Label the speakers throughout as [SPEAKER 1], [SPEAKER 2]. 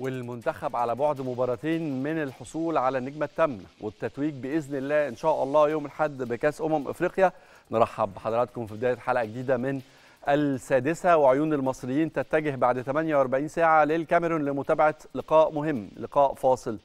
[SPEAKER 1] والمنتخب على بعد مباراتين من الحصول على النجمه التامه والتتويج باذن الله ان شاء الله يوم الاحد بكاس امم افريقيا نرحب بحضراتكم في بدايه حلقه جديده من السادسه وعيون المصريين تتجه بعد 48 ساعه للكاميرون لمتابعه لقاء مهم لقاء فاصل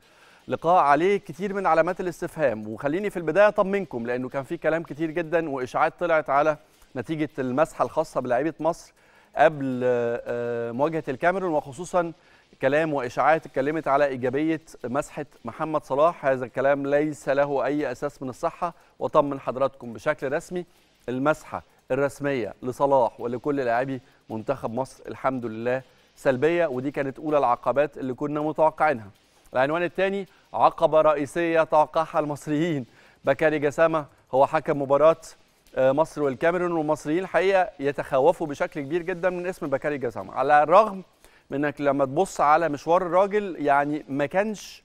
[SPEAKER 1] لقاء عليه كتير من علامات الاستفهام وخليني في البدايه اطمنكم لانه كان في كلام كتير جدا واشاعات طلعت على نتيجه المسحه الخاصه بلاعيبه مصر قبل آه، مواجهه الكاميرون وخصوصا كلام واشاعات اتكلمت على ايجابيه مسحه محمد صلاح هذا الكلام ليس له اي اساس من الصحه وطمن حضراتكم بشكل رسمي المسحه الرسميه لصلاح ولكل لاعبي منتخب مصر الحمد لله سلبيه ودي كانت اولى العقبات اللي كنا متوقعينها العنوان الثاني عقبه رئيسيه توقعها المصريين بكاري جسامه هو حكم مباراه آه، مصر والكاميرون والمصريين الحقيقه يتخوفوا بشكل كبير جدا من اسم بكاري جسامه على الرغم انك لما تبص على مشوار الراجل يعني ما كانش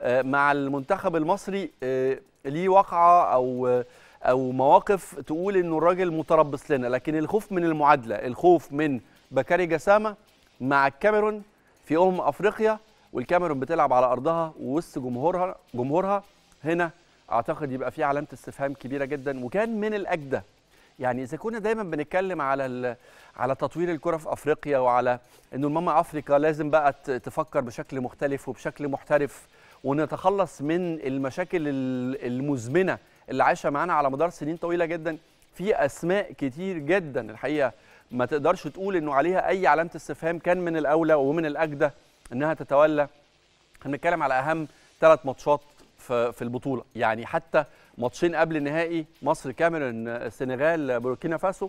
[SPEAKER 1] آه، مع المنتخب المصري آه، ليه واقعه او آه، او مواقف تقول انه الراجل متربص لنا لكن الخوف من المعادله الخوف من بكاري جسامه مع الكاميرون في امم افريقيا والكاميرون بتلعب على ارضها ووسط جمهورها جمهورها هنا اعتقد يبقى في علامه استفهام كبيره جدا وكان من الاجدى يعني اذا كنا دايما بنتكلم على على تطوير الكره في افريقيا وعلى انه الماما افريقيا لازم بقى تفكر بشكل مختلف وبشكل محترف ونتخلص من المشاكل المزمنه اللي عايشه معانا على مدار سنين طويله جدا في اسماء كتير جدا الحقيقه ما تقدرش تقول انه عليها اي علامه استفهام كان من الاولى ومن الاجدى انها تتولى هنتكلم على اهم ثلاث ماتشات في البطوله يعني حتى ماتشين قبل النهائي مصر كاميرون السنغال بوركينا فاسو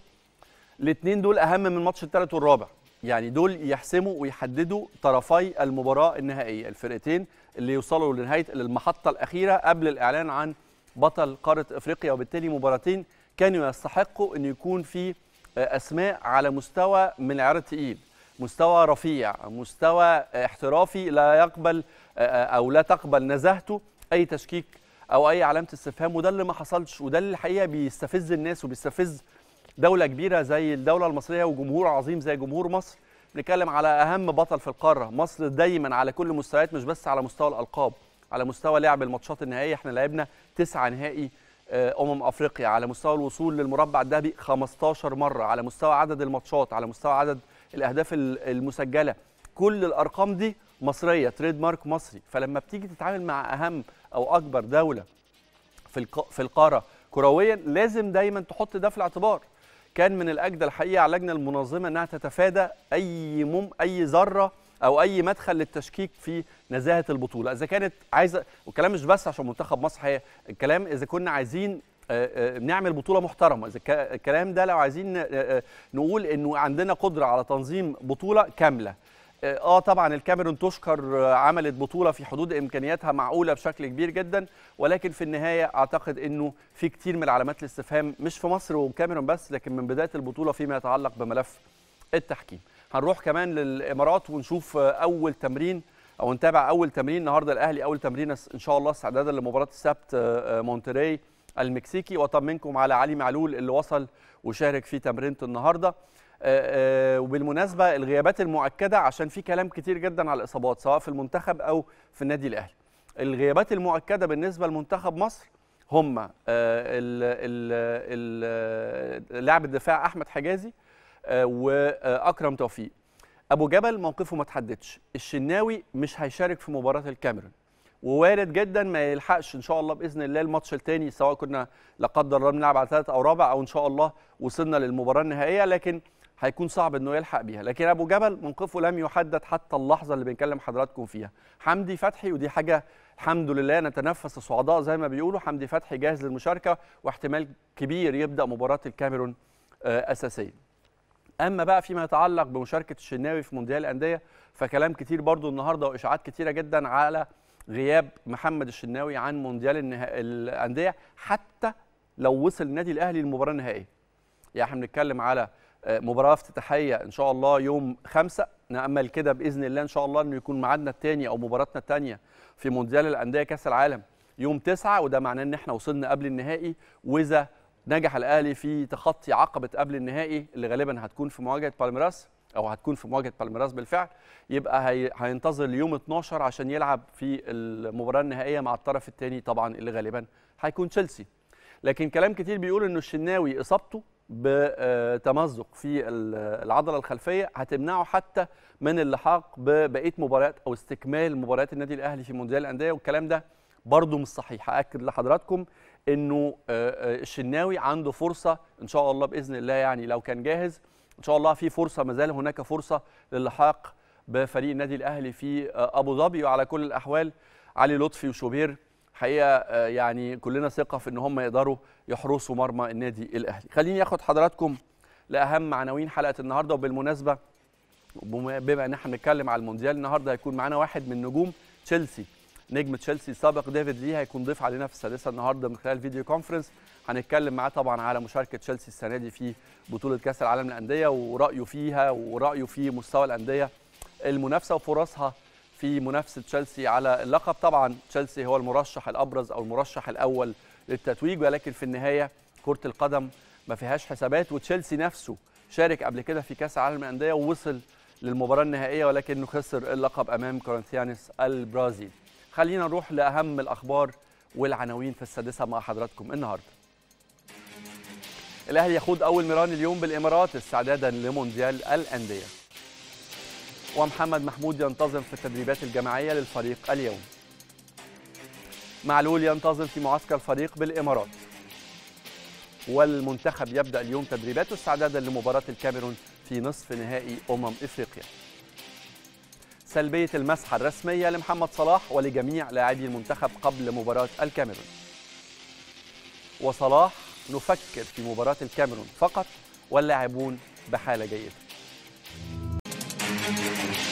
[SPEAKER 1] الاثنين دول اهم من الماتش الثالث والرابع يعني دول يحسموا ويحددوا طرفي المباراه النهائيه الفرقتين اللي يوصلوا لنهايه المحطه الاخيره قبل الاعلان عن بطل قاره افريقيا وبالتالي مباراتين كانوا يستحقوا ان يكون في آه، اسماء على مستوى من العيار الثقيل مستوى رفيع مستوى احترافي لا يقبل آه، آه، او لا تقبل نزاهته اي تشكيك او اي علامه استفهام وده اللي ما حصلش وده اللي الحقيقه بيستفز الناس وبيستفز دوله كبيره زي الدوله المصريه وجمهور عظيم زي جمهور مصر بنتكلم على اهم بطل في القاره مصر دايما على كل المستويات مش بس على مستوى الالقاب على مستوى لعب الماتشات النهائيه احنا لعبنا تسعة نهائي آه، امم افريقيا على مستوى الوصول للمربع الذهبي 15 مره على مستوى عدد الماتشات على مستوى عدد الاهداف المسجله كل الارقام دي مصريه تريد مارك مصري فلما بتيجي تتعامل مع اهم او اكبر دوله في في القاره كرويا لازم دايما تحط ده في الاعتبار كان من الاجدى الحقيقه على اللجنه المنظمه انها تتفادى اي مم اي ذره او اي مدخل للتشكيك في نزاهه البطوله اذا كانت عايزه والكلام مش بس عشان منتخب مصر هي الكلام اذا كنا عايزين نعمل بطوله محترمه اذا الكلام ده لو عايزين نقول انه عندنا قدره على تنظيم بطوله كامله آه،, اه طبعا الكاميرون تشكر آه، عملت بطوله في حدود امكانياتها معقوله بشكل كبير جدا ولكن في النهايه اعتقد انه في كتير من علامات الاستفهام مش في مصر والكاميرون بس لكن من بدايه البطوله فيما يتعلق بملف التحكيم هنروح كمان للامارات ونشوف آه، اول تمرين او نتابع اول تمرين النهارده الاهلي اول تمرين ان شاء الله استعدادا لمباراه السبت مونتري المكسيكي واطمنكم على علي معلول اللي وصل وشارك في تمرينه النهارده آه، آه، وبالمناسبه الغيابات المؤكده عشان في كلام كتير جدا على الاصابات سواء في المنتخب او في النادي الاهلي الغيابات المؤكده بالنسبه لمنتخب مصر هم آه، لاعب الدفاع احمد حجازي واكرم توفيق ابو جبل موقفه ما تحددش الشناوي مش هيشارك في مباراه الكاميرون ووارد جدا ما يلحقش ان شاء الله باذن الله الماتش الثاني سواء كنا لا قدر الله بنلعب على ثلاث او رابع او ان شاء الله وصلنا للمباراه النهائيه لكن هيكون صعب انه يلحق بيها لكن ابو جبل موقفه لم يحدد حتى اللحظه اللي بنكلم حضراتكم فيها حمدي فتحي ودي حاجه الحمد لله نتنفس الصعداء زي ما بيقولوا حمدي فتحي جاهز للمشاركه واحتمال كبير يبدا مباراه الكاميرون آه، اساسيا اما بقى فيما يتعلق بمشاركه الشناوي في مونديال الانديه فكلام كتير برضو النهارده واشاعات كتيره جدا على غياب محمد الشناوي عن مونديال النها... الانديه حتى لو وصل النادي الاهلي للمباراه النهائيه يعني احنا بنتكلم على آه، مباراه افتتاحيه ان شاء الله يوم خمسة نامل كده باذن الله ان شاء الله انه يكون معادنا الثاني او مباراتنا الثانيه في مونديال الانديه كاس العالم يوم تسعة وده معناه ان احنا وصلنا قبل النهائي واذا نجح الاهلي في تخطي عقبه قبل النهائي اللي غالبا هتكون في مواجهه بالميراس او هتكون في مواجهه بالميراس بالفعل يبقى هي... هينتظر ليوم 12 عشان يلعب في المباراه النهائيه مع الطرف الثاني طبعا اللي غالبا هيكون تشيلسي لكن كلام كتير بيقول انه الشناوي اصابته بتمزق في العضله الخلفيه هتمنعه حتى من اللحاق ببقيه مباريات او استكمال مباريات النادي الاهلي في مونديال الانديه والكلام ده برضه مش صحيح هاكد لحضراتكم انه آه، آه، الشناوي عنده فرصه ان شاء الله باذن الله يعني لو كان جاهز ان شاء الله في فرصه ما زال هناك فرصه للحاق بفريق النادي الاهلي في آه، ابو ظبي وعلى كل الاحوال علي لطفي وشوبير حقيقه آه، يعني كلنا ثقه في ان هم يقدروا يحرسوا مرمى النادي الاهلي خليني اخد حضراتكم لاهم عناوين حلقه النهارده وبالمناسبه بما ان احنا بنتكلم على المونديال النهارده هيكون معانا واحد من نجوم تشيلسي نجم تشيلسي السابق ديفيد لي هيكون ضيف علينا في السادسه النهارده من خلال فيديو كونفرنس هنتكلم معاه طبعا على مشاركه تشيلسي السنه دي في بطوله كاس العالم للانديه ورايه فيها ورايه في مستوى الانديه المنافسه وفرصها في منافسه تشيلسي على اللقب طبعا تشيلسي هو المرشح الابرز او المرشح الاول للتتويج ولكن في النهايه كره القدم ما فيهاش حسابات وتشيلسي نفسه شارك قبل كده في كاس العالم للانديه ووصل للمباراه النهائيه ولكنه خسر اللقب امام كورنثيانس البرازيل خلينا نروح لاهم الاخبار والعناوين في السادسه مع حضراتكم النهارده الاهلي يخوض اول ميران اليوم بالامارات استعدادا لمونديال الانديه ومحمد محمود ينتظم في التدريبات الجماعية للفريق اليوم معلول ينتظم في معسكر فريق بالإمارات والمنتخب يبدأ اليوم تدريباته استعدادا لمباراة الكاميرون في نصف نهائي أمم إفريقيا سلبية المسحة الرسمية لمحمد صلاح ولجميع لاعبي المنتخب قبل مباراة الكاميرون وصلاح نفكر في مباراة الكاميرون فقط واللاعبون بحالة جيدة Thank you.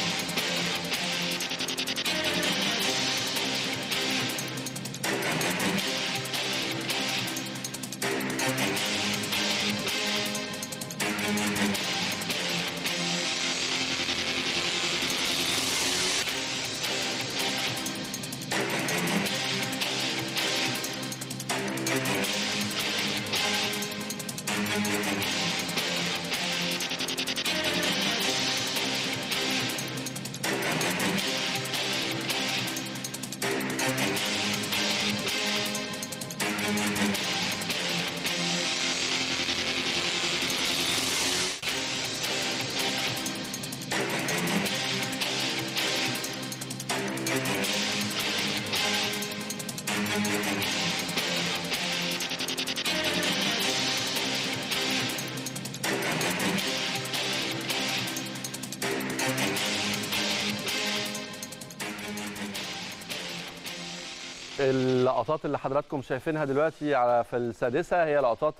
[SPEAKER 1] اللقطات اللي حضراتكم شايفينها دلوقتي على في السادسه هي لقطات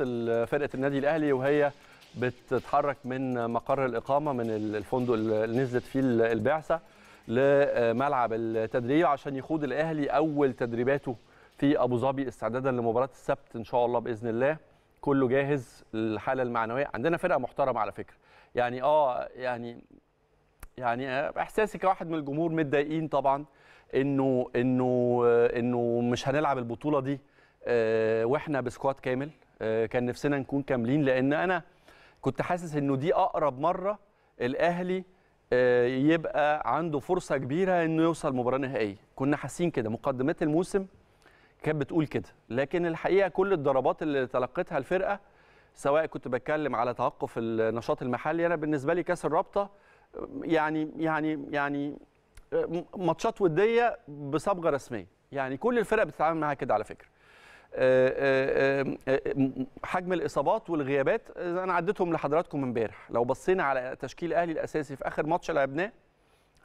[SPEAKER 1] فرقه النادي الاهلي وهي بتتحرك من مقر الاقامه من الفندق اللي نزلت فيه البعثه لملعب التدريب عشان يخوض الاهلي اول تدريباته في ابو ظبي استعدادا لمباراه السبت ان شاء الله باذن الله كله جاهز الحاله المعنويه عندنا فرقه محترمه على فكره يعني اه يعني يعني احساسي كواحد من الجمهور متضايقين طبعا انه انه انه مش هنلعب البطوله دي آه، واحنا بسكواد كامل آه، كان نفسنا نكون كاملين لان انا كنت حاسس انه دي اقرب مره الاهلي آه، يبقى عنده فرصه كبيره انه يوصل مباراه نهائيه كنا حاسين كده مقدمات الموسم كانت بتقول كده لكن الحقيقه كل الضربات اللي تلقتها الفرقه سواء كنت بتكلم على توقف النشاط المحلي انا بالنسبه لي كاس الرابطه يعني يعني يعني ماتشات وديه بصبغه رسميه يعني كل الفرق بتتعامل معاها كده على فكره آه، آه، آه، حجم الاصابات والغيابات انا عديتهم لحضراتكم امبارح لو بصينا على تشكيل الاهلي الاساسي في اخر ماتش لعبناه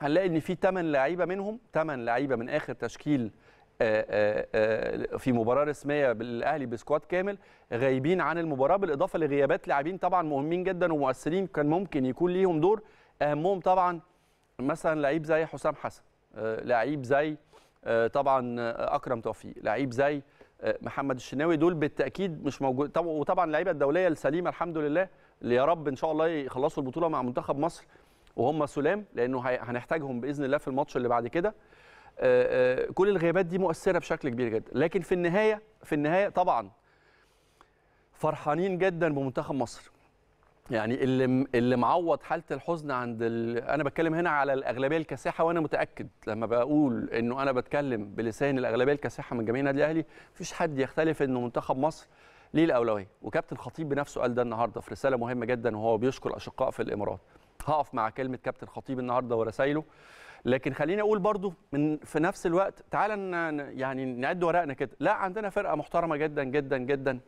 [SPEAKER 1] هنلاقي ان في 8 لعيبه منهم 8 لعيبه من اخر تشكيل في مباراه رسميه بالاهلي بسكواد كامل غايبين عن المباراه بالاضافه لغيابات لاعبين طبعا مهمين جدا ومؤثرين كان ممكن يكون ليهم دور اهمهم طبعا مثلا لعيب زي حسام حسن آه، لعيب زي آه، طبعا آه، اكرم توفيق لعيب زي محمد الشناوي دول بالتاكيد مش موجود وطبعا اللعيبه الدوليه السليمه الحمد لله اللي يا رب ان شاء الله يخلصوا البطوله مع منتخب مصر وهم سلام لانه هنحتاجهم باذن الله في الماتش اللي بعد كده كل الغيابات دي مؤثره بشكل كبير جدا لكن في النهايه في النهايه طبعا فرحانين جدا بمنتخب مصر يعني اللي اللي معوض حاله الحزن عند ال... انا بتكلم هنا على الاغلبيه الكاسحه وانا متاكد لما بقول انه انا بتكلم بلسان الاغلبيه الكاسحه من جميع النادي الاهلي مفيش حد يختلف انه منتخب مصر ليه الاولويه وكابتن خطيب بنفسه قال ده النهارده في رساله مهمه جدا وهو بيشكر اشقاء في الامارات هقف مع كلمه كابتن خطيب النهارده ورسايله لكن خليني اقول برضو من في نفس الوقت تعالى يعني نعد ورقنا كده لا عندنا فرقه محترمه جدا جدا جدا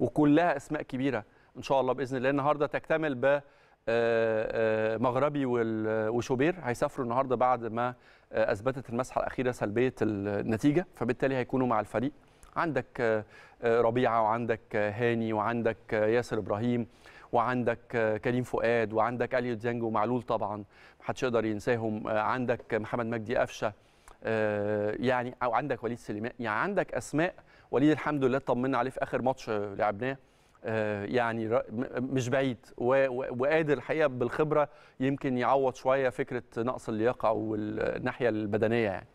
[SPEAKER 1] وكلها اسماء كبيره ان شاء الله باذن الله النهارده تكتمل ب آه، آه، مغربي وشوبير هيسافروا النهارده بعد ما آه، اثبتت المسحه الاخيره سلبيه النتيجه فبالتالي هيكونوا مع الفريق عندك ربيعه وعندك هاني وعندك ياسر ابراهيم وعندك كريم فؤاد وعندك اليو ديانج ومعلول طبعا محدش يقدر ينساهم عندك محمد مجدي قفشه يعني او عندك وليد سليمان يعني عندك اسماء وليد الحمد لله اطمنا عليه في اخر ماتش لعبناه آه، يعني مش بعيد وقادر الحقيقه بالخبره يمكن يعوض شويه فكره نقص اللياقه او الناحيه البدنيه يعني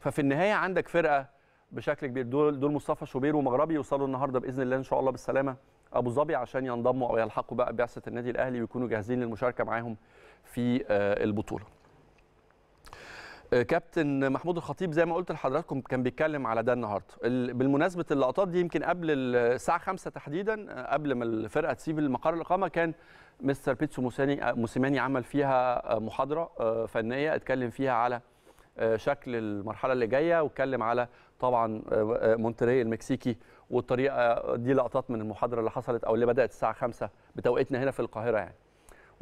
[SPEAKER 1] ففي النهايه عندك فرقه بشكل كبير دول دول مصطفى شوبير ومغربي يوصلوا النهارده باذن الله ان شاء الله بالسلامه ابو ظبي عشان ينضموا او يلحقوا بقى بعثه النادي الاهلي ويكونوا جاهزين للمشاركه معاهم في آه، البطوله آه، كابتن محمود الخطيب زي ما قلت لحضراتكم كان بيتكلم على ده النهارده بالمناسبه اللقطات دي يمكن قبل الساعه 5 تحديدا آه، قبل ما الفرقه تسيب المقر الاقامه كان مستر بيتسو موسيماني آه، موسيماني عمل فيها محاضره فنيه اتكلم فيها على شكل المرحله اللي جايه واتكلم على طبعا مونتري المكسيكي والطريقه دي لقطات من المحاضره اللي حصلت او اللي بدات الساعه 5 بتوقيتنا هنا في القاهره يعني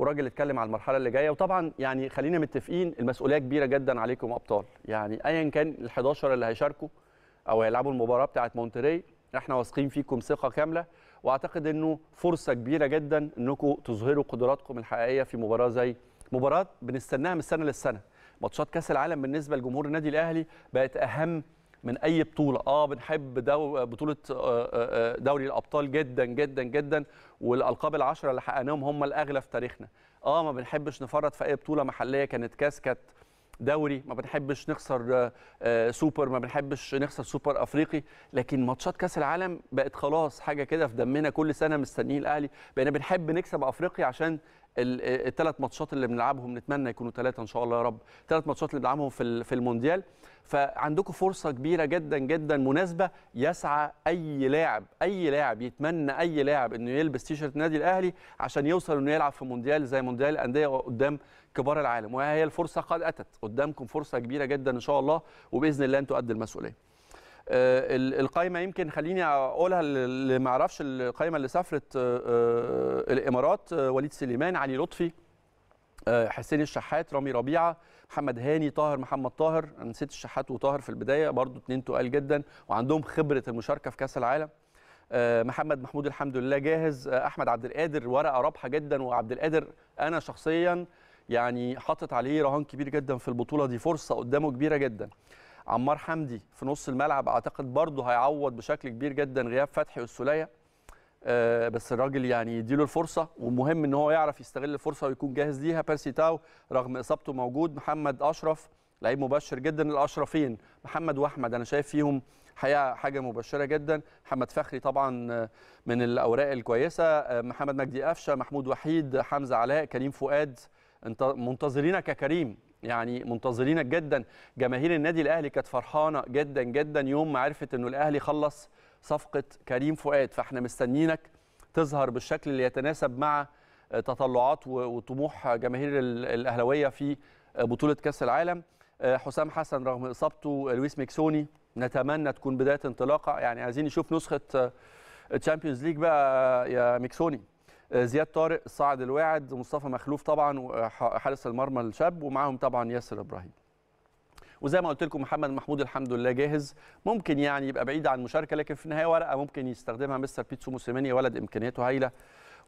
[SPEAKER 1] وراجل اتكلم على المرحله اللي جايه وطبعا يعني خلينا متفقين المسؤوليه كبيره جدا عليكم ابطال يعني ايا كان ال11 اللي هيشاركوا او هيلعبوا المباراه بتاعه مونتري احنا واثقين فيكم ثقه كامله واعتقد انه فرصه كبيره جدا انكم تظهروا قدراتكم الحقيقيه في مباراه زي مباراه بنستناها من السنه للسنه ماتشات كاس العالم بالنسبه لجمهور النادي الاهلي بقت اهم من اي بطوله اه بنحب دو بطوله آه، آه، آه، دوري الابطال جدا جدا جدا والالقاب العشره اللي حققناهم هم الاغلى في تاريخنا اه ما بنحبش نفرط في اي بطوله محليه كانت كاس كانت دوري ما بنحبش نخسر سوبر ما بنحبش نخسر سوبر افريقي لكن ماتشات كاس العالم بقت خلاص حاجه كده في دمنا كل سنه مستنيين الاهلي بقينا بنحب نكسب افريقيا عشان الثلاث ماتشات اللي بنلعبهم نتمنى يكونوا ثلاثه ان شاء الله يا رب ثلاث ماتشات اللي بنلعبهم في في المونديال فعندكم فرصه كبيره جدا جدا مناسبه يسعى اي لاعب اي لاعب يتمنى اي لاعب انه يلبس تيشرت النادي الاهلي عشان يوصل انه يلعب في مونديال زي مونديال الانديه قدام كبار العالم وهي الفرصه قد اتت قدامكم فرصه كبيره جدا ان شاء الله وباذن الله انتم قد المسؤوليه آه، القايمه يمكن خليني اقولها اللي ما اعرفش القايمه اللي سافرت آه، آه، الامارات وليد سليمان علي لطفي حسين الشحات رامي ربيعه محمد هاني طاهر محمد طاهر انا نسيت الشحات وطاهر في البدايه برضو اتنين تقال جدا وعندهم خبره المشاركه في كاس العالم محمد محمود الحمد لله جاهز احمد عبد القادر ورقه رابحه جدا وعبد القادر انا شخصيا يعني حاطط عليه رهان كبير جدا في البطوله دي فرصه قدامه كبيره جدا عمار حمدي في نص الملعب اعتقد برضه هيعوض بشكل كبير جدا غياب فتحي والسوليه أه بس الراجل يعني يديله الفرصه ومهم ان هو يعرف يستغل الفرصه ويكون جاهز ليها بيرسي تاو رغم اصابته موجود محمد اشرف لعيب مبشر جدا الاشرفين محمد واحمد انا شايف فيهم حقيقه حاجه مبشره جدا محمد فخري طبعا آه، من الاوراق الكويسه آه، محمد مجدي قفشه محمود وحيد حمزه علاء كريم فؤاد منتظرينك يا كريم يعني منتظرينك جدا جماهير النادي الاهلي كانت فرحانه جدا جدا يوم ما عرفت انه الاهلي خلص صفقه كريم فؤاد فاحنا مستنيينك تظهر بالشكل اللي يتناسب مع تطلعات وطموح جماهير الاهلاويه في بطوله كاس العالم آه، حسام حسن رغم اصابته لويس ميكسوني نتمنى تكون بدايه انطلاقه يعني عايزين نشوف نسخه تشامبيونز آه، ليج بقى يا ميكسوني آه، زياد طارق صاعد الواعد مصطفى مخلوف طبعا وحارس المرمى الشاب ومعاهم طبعا ياسر ابراهيم وزي ما قلت لكم محمد محمود الحمد لله جاهز ممكن يعني يبقى بعيد عن المشاركه لكن في النهايه ورقه ممكن يستخدمها مستر بيتسو موسيماني ولد امكانياته هايله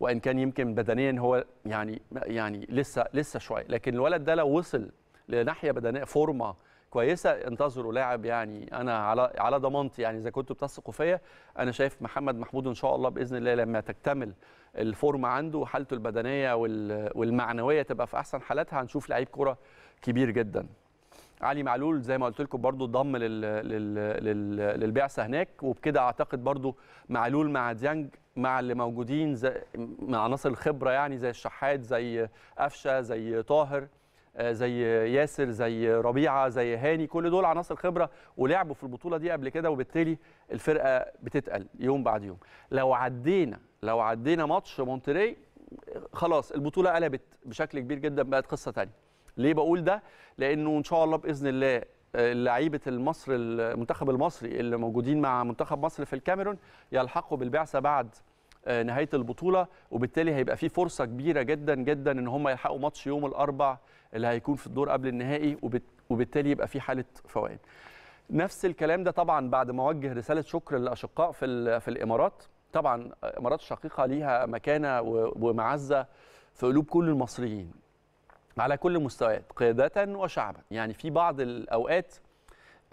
[SPEAKER 1] وان كان يمكن بدنيا هو يعني يعني لسه لسه شويه لكن الولد ده لو وصل لناحيه بدنيه فورمه كويسه انتظروا لاعب يعني انا على على ضمانتي يعني اذا كنتوا بتثقوا فيا انا شايف محمد محمود ان شاء الله باذن الله لما تكتمل الفورمه عنده وحالته البدنيه والمعنويه تبقى في احسن حالاتها هنشوف لعيب كره كبير جدا علي معلول زي ما قلت لكم برضو ضم للبعثه هناك وبكده اعتقد برضو معلول مع ديانج مع اللي موجودين زي مع عناصر الخبره يعني زي الشحات زي قفشه زي طاهر آه، زي ياسر زي ربيعه زي هاني كل دول عناصر خبره ولعبوا في البطوله دي قبل كده وبالتالي الفرقه بتتقل يوم بعد يوم لو عدينا لو عدينا ماتش مونتري خلاص البطوله قلبت بشكل كبير جدا بقت قصه ثانيه ليه بقول ده لانه ان شاء الله باذن الله آه، لعيبه المصر المنتخب المصري اللي موجودين مع منتخب مصر في الكاميرون يلحقوا بالبعثه بعد آه، نهايه البطوله وبالتالي هيبقى في فرصه كبيره جدا جدا ان هم يلحقوا ماتش يوم الاربع اللي هيكون في الدور قبل النهائي وبالتالي يبقى في حاله فوائد. نفس الكلام ده طبعا بعد ما وجه رساله شكر للاشقاء في في الامارات طبعا امارات الشقيقه ليها مكانه ومعزه في قلوب كل المصريين على كل المستويات قيادة وشعبا يعني في بعض الأوقات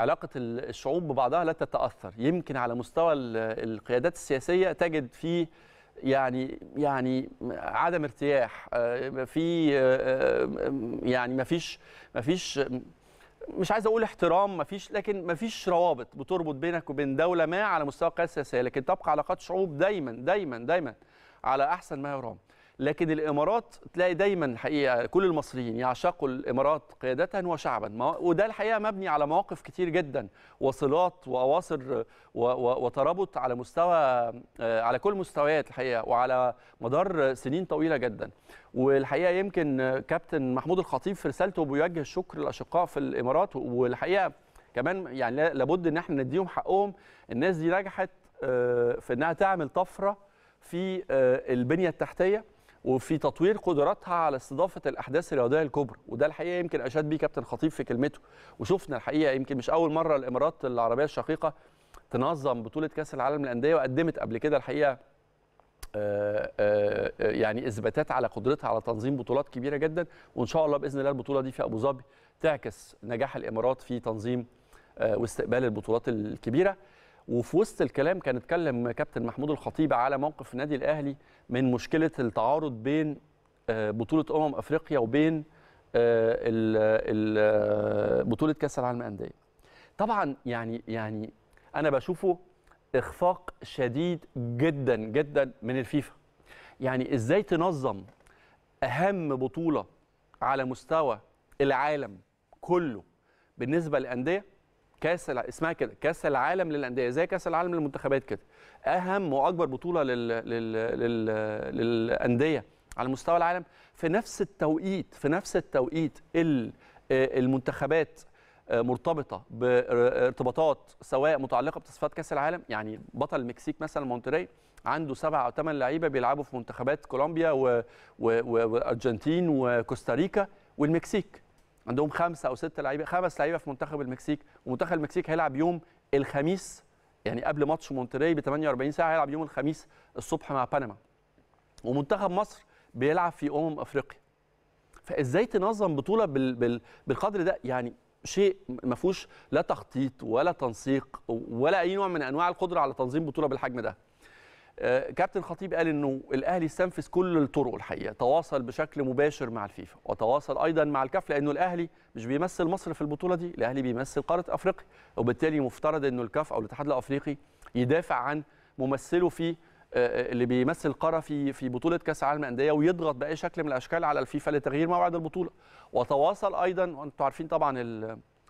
[SPEAKER 1] علاقه الشعوب ببعضها لا تتاثر يمكن على مستوى القيادات السياسيه تجد في يعني يعني عدم ارتياح آه، في آه، آه، يعني ما فيش ما فيش مش عايز اقول احترام مفيش لكن مفيش روابط بتربط بينك وبين دوله ما على مستوى القياده السياسيه لكن تبقى علاقات شعوب دايما دايما دايما على احسن ما يرام لكن الامارات تلاقي دايما الحقيقه كل المصريين يعشقوا الامارات قياده وشعبا وده الحقيقه مبني على مواقف كتير جدا وصلات واواصر وترابط على مستوى آه، على كل مستويات الحقيقه وعلى مدار سنين طويله جدا والحقيقه يمكن كابتن محمود الخطيب في رسالته بيوجه الشكر للاشقاء في الامارات والحقيقه كمان يعني لابد ان احنا نديهم حقهم الناس دي نجحت آه، في انها تعمل طفره في آه، البنيه التحتيه وفي تطوير قدراتها على استضافه الاحداث الرياضيه الكبرى وده الحقيقه يمكن اشاد بيه كابتن خطيب في كلمته وشفنا الحقيقه يمكن مش اول مره الامارات العربيه الشقيقه تنظم بطوله كاس العالم للانديه وقدمت قبل كده الحقيقه آه، آه، آه، يعني اثباتات على قدرتها على تنظيم بطولات كبيره جدا وان شاء الله باذن الله البطوله دي في ابو ظبي تعكس نجاح الامارات في تنظيم واستقبال البطولات الكبيره وفي وسط الكلام كان اتكلم كابتن محمود الخطيب على موقف النادي الاهلي من مشكله التعارض بين آه، بطوله امم افريقيا وبين آه، آه، بطوله كاس العالم للانديه طبعا يعني يعني انا بشوفه اخفاق شديد جدا جدا من الفيفا يعني ازاي تنظم اهم بطوله على مستوى العالم كله بالنسبه للانديه كاس اسمها كده كاس العالم للانديه زي كاس العالم للمنتخبات كده اهم واكبر بطوله لل... لل... لل... للانديه على مستوى العالم في نفس التوقيت في نفس التوقيت آه، المنتخبات آه، مرتبطه بارتباطات آه، سواء متعلقه بتصفيات كاس العالم يعني بطل المكسيك مثلا مونتري عنده سبع او ثمان لعيبه بيلعبوا في منتخبات كولومبيا وارجنتين و... وكوستاريكا والمكسيك عندهم خمسه او ست لعيبه خمس لعيبه في منتخب المكسيك ومنتخب المكسيك هيلعب يوم الخميس يعني قبل ماتش مونتري ب 48 ساعه هيلعب يوم الخميس الصبح مع بنما ومنتخب مصر بيلعب في امم افريقيا فازاي تنظم بطوله بال بال بالقدر ده يعني شيء ما فيهوش لا تخطيط ولا تنسيق ولا اي نوع من انواع القدره على تنظيم بطوله بالحجم ده آه، كابتن خطيب قال انه الاهلي استنفذ كل الطرق الحقيقه تواصل بشكل مباشر مع الفيفا وتواصل ايضا مع الكاف لانه الاهلي مش بيمثل مصر في البطوله دي الاهلي بيمثل قاره افريقيا وبالتالي مفترض انه الكاف او الاتحاد الافريقي يدافع عن ممثله في آه، آه، اللي بيمثل القاره في في بطوله كاس العالم للانديه ويضغط باي شكل من الاشكال على الفيفا لتغيير موعد البطوله وتواصل ايضا وانتم عارفين طبعا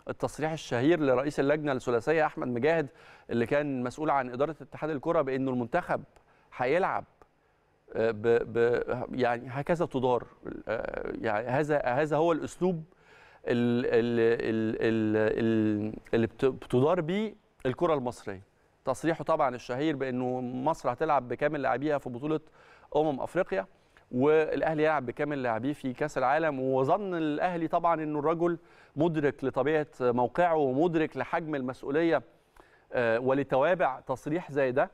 [SPEAKER 1] التصريح الشهير لرئيس اللجنه الثلاثيه احمد مجاهد اللي كان مسؤول عن اداره اتحاد الكره بانه المنتخب هيلعب آه، ب ب يعني هكذا تدار آه، يعني هذا هذا هو الاسلوب اللي بتدار بيه الكره المصريه تصريحه طبعا الشهير بانه مصر هتلعب بكامل لاعبيها في بطوله امم افريقيا والاهلي يلعب بكامل لاعبيه في كاس العالم وظن الاهلي طبعا انه الرجل مدرك لطبيعه موقعه ومدرك لحجم المسؤوليه آه، ولتوابع تصريح زي ده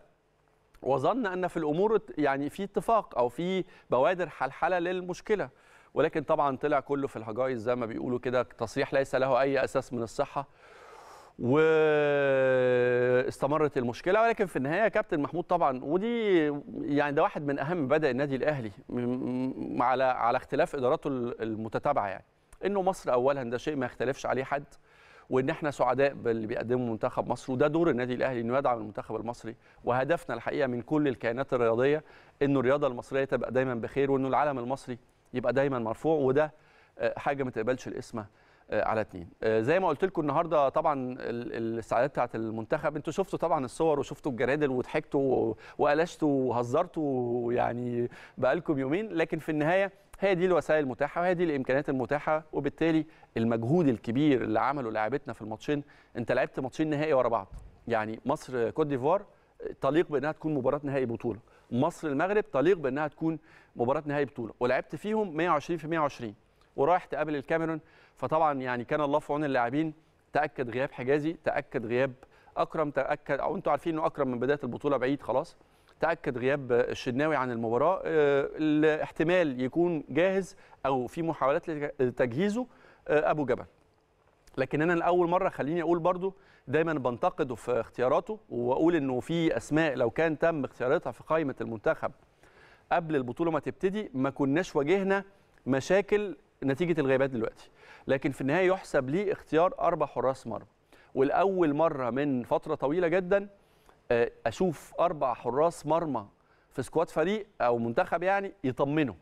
[SPEAKER 1] وظن ان في الامور يعني في اتفاق او في بوادر حلحله للمشكله ولكن طبعا طلع كله في الهجايز زي ما بيقولوا كده تصريح ليس له اي اساس من الصحه واستمرت المشكله ولكن في النهايه كابتن محمود طبعا ودي يعني ده واحد من اهم مبادئ النادي الاهلي على على اختلاف اداراته المتتابعه يعني انه مصر اولا ده شيء ما يختلفش عليه حد وان احنا سعداء باللي بيقدمه منتخب مصر وده دور النادي الاهلي انه يدعم المنتخب المصري وهدفنا الحقيقه من كل الكيانات الرياضيه انه الرياضه المصريه تبقى دايما بخير وانه العلم المصري يبقى دايما مرفوع وده آه، حاجه ما تقبلش الاسمه آه، على اتنين آه، زي ما قلت لكم النهارده طبعا الاستعدادات بتاعت المنتخب انتوا شفتوا طبعا الصور وشفتوا الجرادل وضحكتوا وقلشتوا وهزرتوا يعني بقالكم يومين لكن في النهايه هي دي الوسائل المتاحه وهي دي الامكانيات المتاحه وبالتالي المجهود الكبير اللي عمله لاعبتنا في الماتشين انت لعبت ماتشين نهائي ورا بعض يعني مصر كوت ديفوار تليق بانها تكون مباراه نهائي بطوله مصر المغرب تليق بانها تكون مباراه نهائي بطوله ولعبت فيهم 120 في 120 ورايح تقابل الكاميرون فطبعا يعني كان الله في عون اللاعبين تاكد غياب حجازي تاكد غياب اكرم تاكد او انتوا عارفين انه اكرم من بدايه البطوله بعيد خلاص تاكد غياب الشناوي عن المباراه آه، الاحتمال يكون جاهز او في محاولات لتجهيزه آه، ابو جبل لكن انا لاول مره خليني اقول برضو دايما بنتقده في اختياراته واقول انه في اسماء لو كان تم اختيارتها في قائمه المنتخب قبل البطوله ما تبتدي ما كناش واجهنا مشاكل نتيجه الغيابات دلوقتي لكن في النهايه يحسب لي اختيار اربع حراس مرمى والاول مره من فتره طويله جدا آه، اشوف اربع حراس مرمى في سكواد فريق او منتخب يعني يطمنوا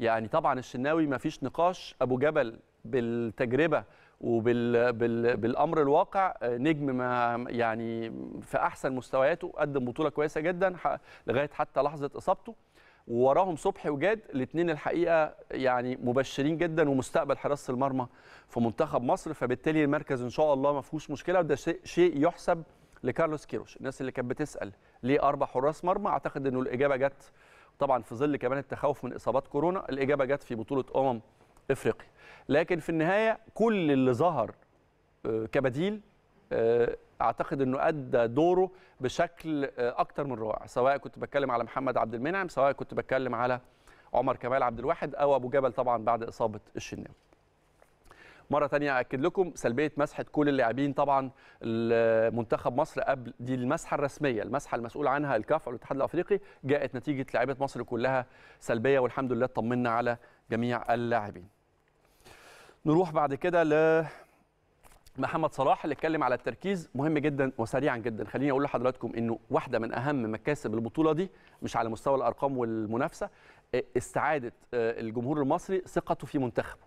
[SPEAKER 1] يعني طبعا الشناوي ما فيش نقاش ابو جبل بالتجربه وبال بال بالامر الواقع آه، نجم ما يعني في احسن مستوياته قدم بطوله كويسه جدا لغايه حتى لحظه اصابته ووراهم صبحي وجاد الاثنين الحقيقه يعني مبشرين جدا ومستقبل حراسه المرمى في منتخب مصر فبالتالي المركز ان شاء الله ما فيهوش مشكله وده شيء يحسب لكارلوس كيروش الناس اللي كانت بتسال ليه اربع حراس مرمى اعتقد انه الاجابه جت طبعا في ظل كمان التخوف من اصابات كورونا الاجابه جت في بطوله امم افريقيا لكن في النهايه كل اللي ظهر آه، كبديل آه، اعتقد انه ادى دوره بشكل آه، اكتر من رائع سواء كنت بتكلم على محمد عبد المنعم سواء كنت بتكلم على عمر كمال عبد الواحد او ابو جبل طبعا بعد اصابه الشناوي مره تانية اكد لكم سلبيه مسحه كل اللاعبين طبعا المنتخب مصر قبل دي المسحه الرسميه المسحه المسؤول عنها الكاف او الاتحاد الافريقي جاءت نتيجه لعيبه مصر كلها سلبيه والحمد لله اطمنا على جميع اللاعبين نروح بعد كده ل محمد صلاح اللي اتكلم على التركيز مهم جدا وسريعا جدا خليني اقول لحضراتكم انه واحده من اهم مكاسب البطوله دي مش على مستوى الارقام والمنافسه استعاده آه، الجمهور المصري ثقته في منتخبه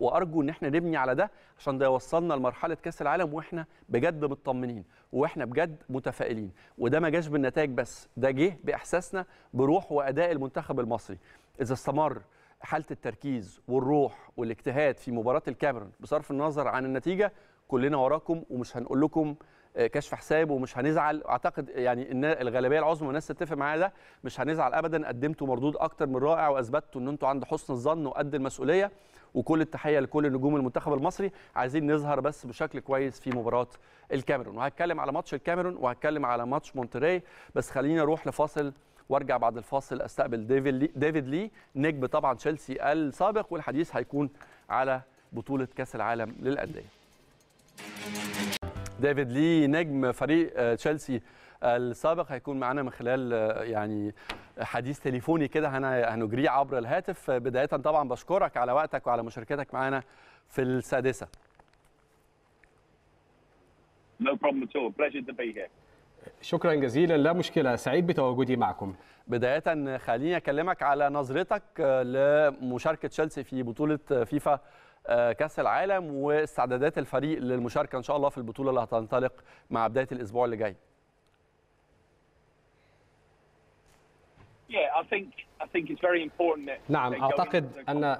[SPEAKER 1] وارجو ان احنا نبني على ده عشان ده يوصلنا لمرحله كاس العالم واحنا بجد مطمنين واحنا بجد متفائلين وده ما جاش بالنتائج بس ده جه باحساسنا بروح واداء المنتخب المصري اذا استمر حاله التركيز والروح والاجتهاد في مباراه الكاميرون بصرف النظر عن النتيجه كلنا وراكم ومش هنقول لكم آه، كشف حساب ومش هنزعل اعتقد يعني ان الغالبيه العظمى والناس تتفق معايا ده مش هنزعل ابدا قدمتوا مردود اكتر من رائع واثبتوا ان انتوا عند حسن الظن وقد المسؤوليه وكل التحيه لكل نجوم المنتخب المصري عايزين نظهر بس بشكل كويس في مباراه الكاميرون وهتكلم على ماتش الكاميرون وهتكلم على ماتش مونتري بس خليني اروح لفاصل وارجع بعد الفاصل استقبل ديفيد لي, ديفيد لي نجم طبعا تشيلسي السابق والحديث هيكون على بطوله كاس العالم للانديه ديفيد لي نجم فريق آه، تشيلسي آه، السابق هيكون معنا من خلال آه، يعني حديث تليفوني كده هنجريه عبر الهاتف بدايه طبعا بشكرك على وقتك وعلى مشاركتك معانا في السادسه شكرا جزيلا لا مشكله سعيد بتواجدي معكم بدايه خليني اكلمك على نظرتك لمشاركه تشيلسي في بطوله فيفا آه، كاس العالم واستعدادات الفريق للمشاركه ان شاء الله في البطوله اللي هتنطلق مع بدايه الاسبوع اللي جاي
[SPEAKER 2] نعم اعتقد ان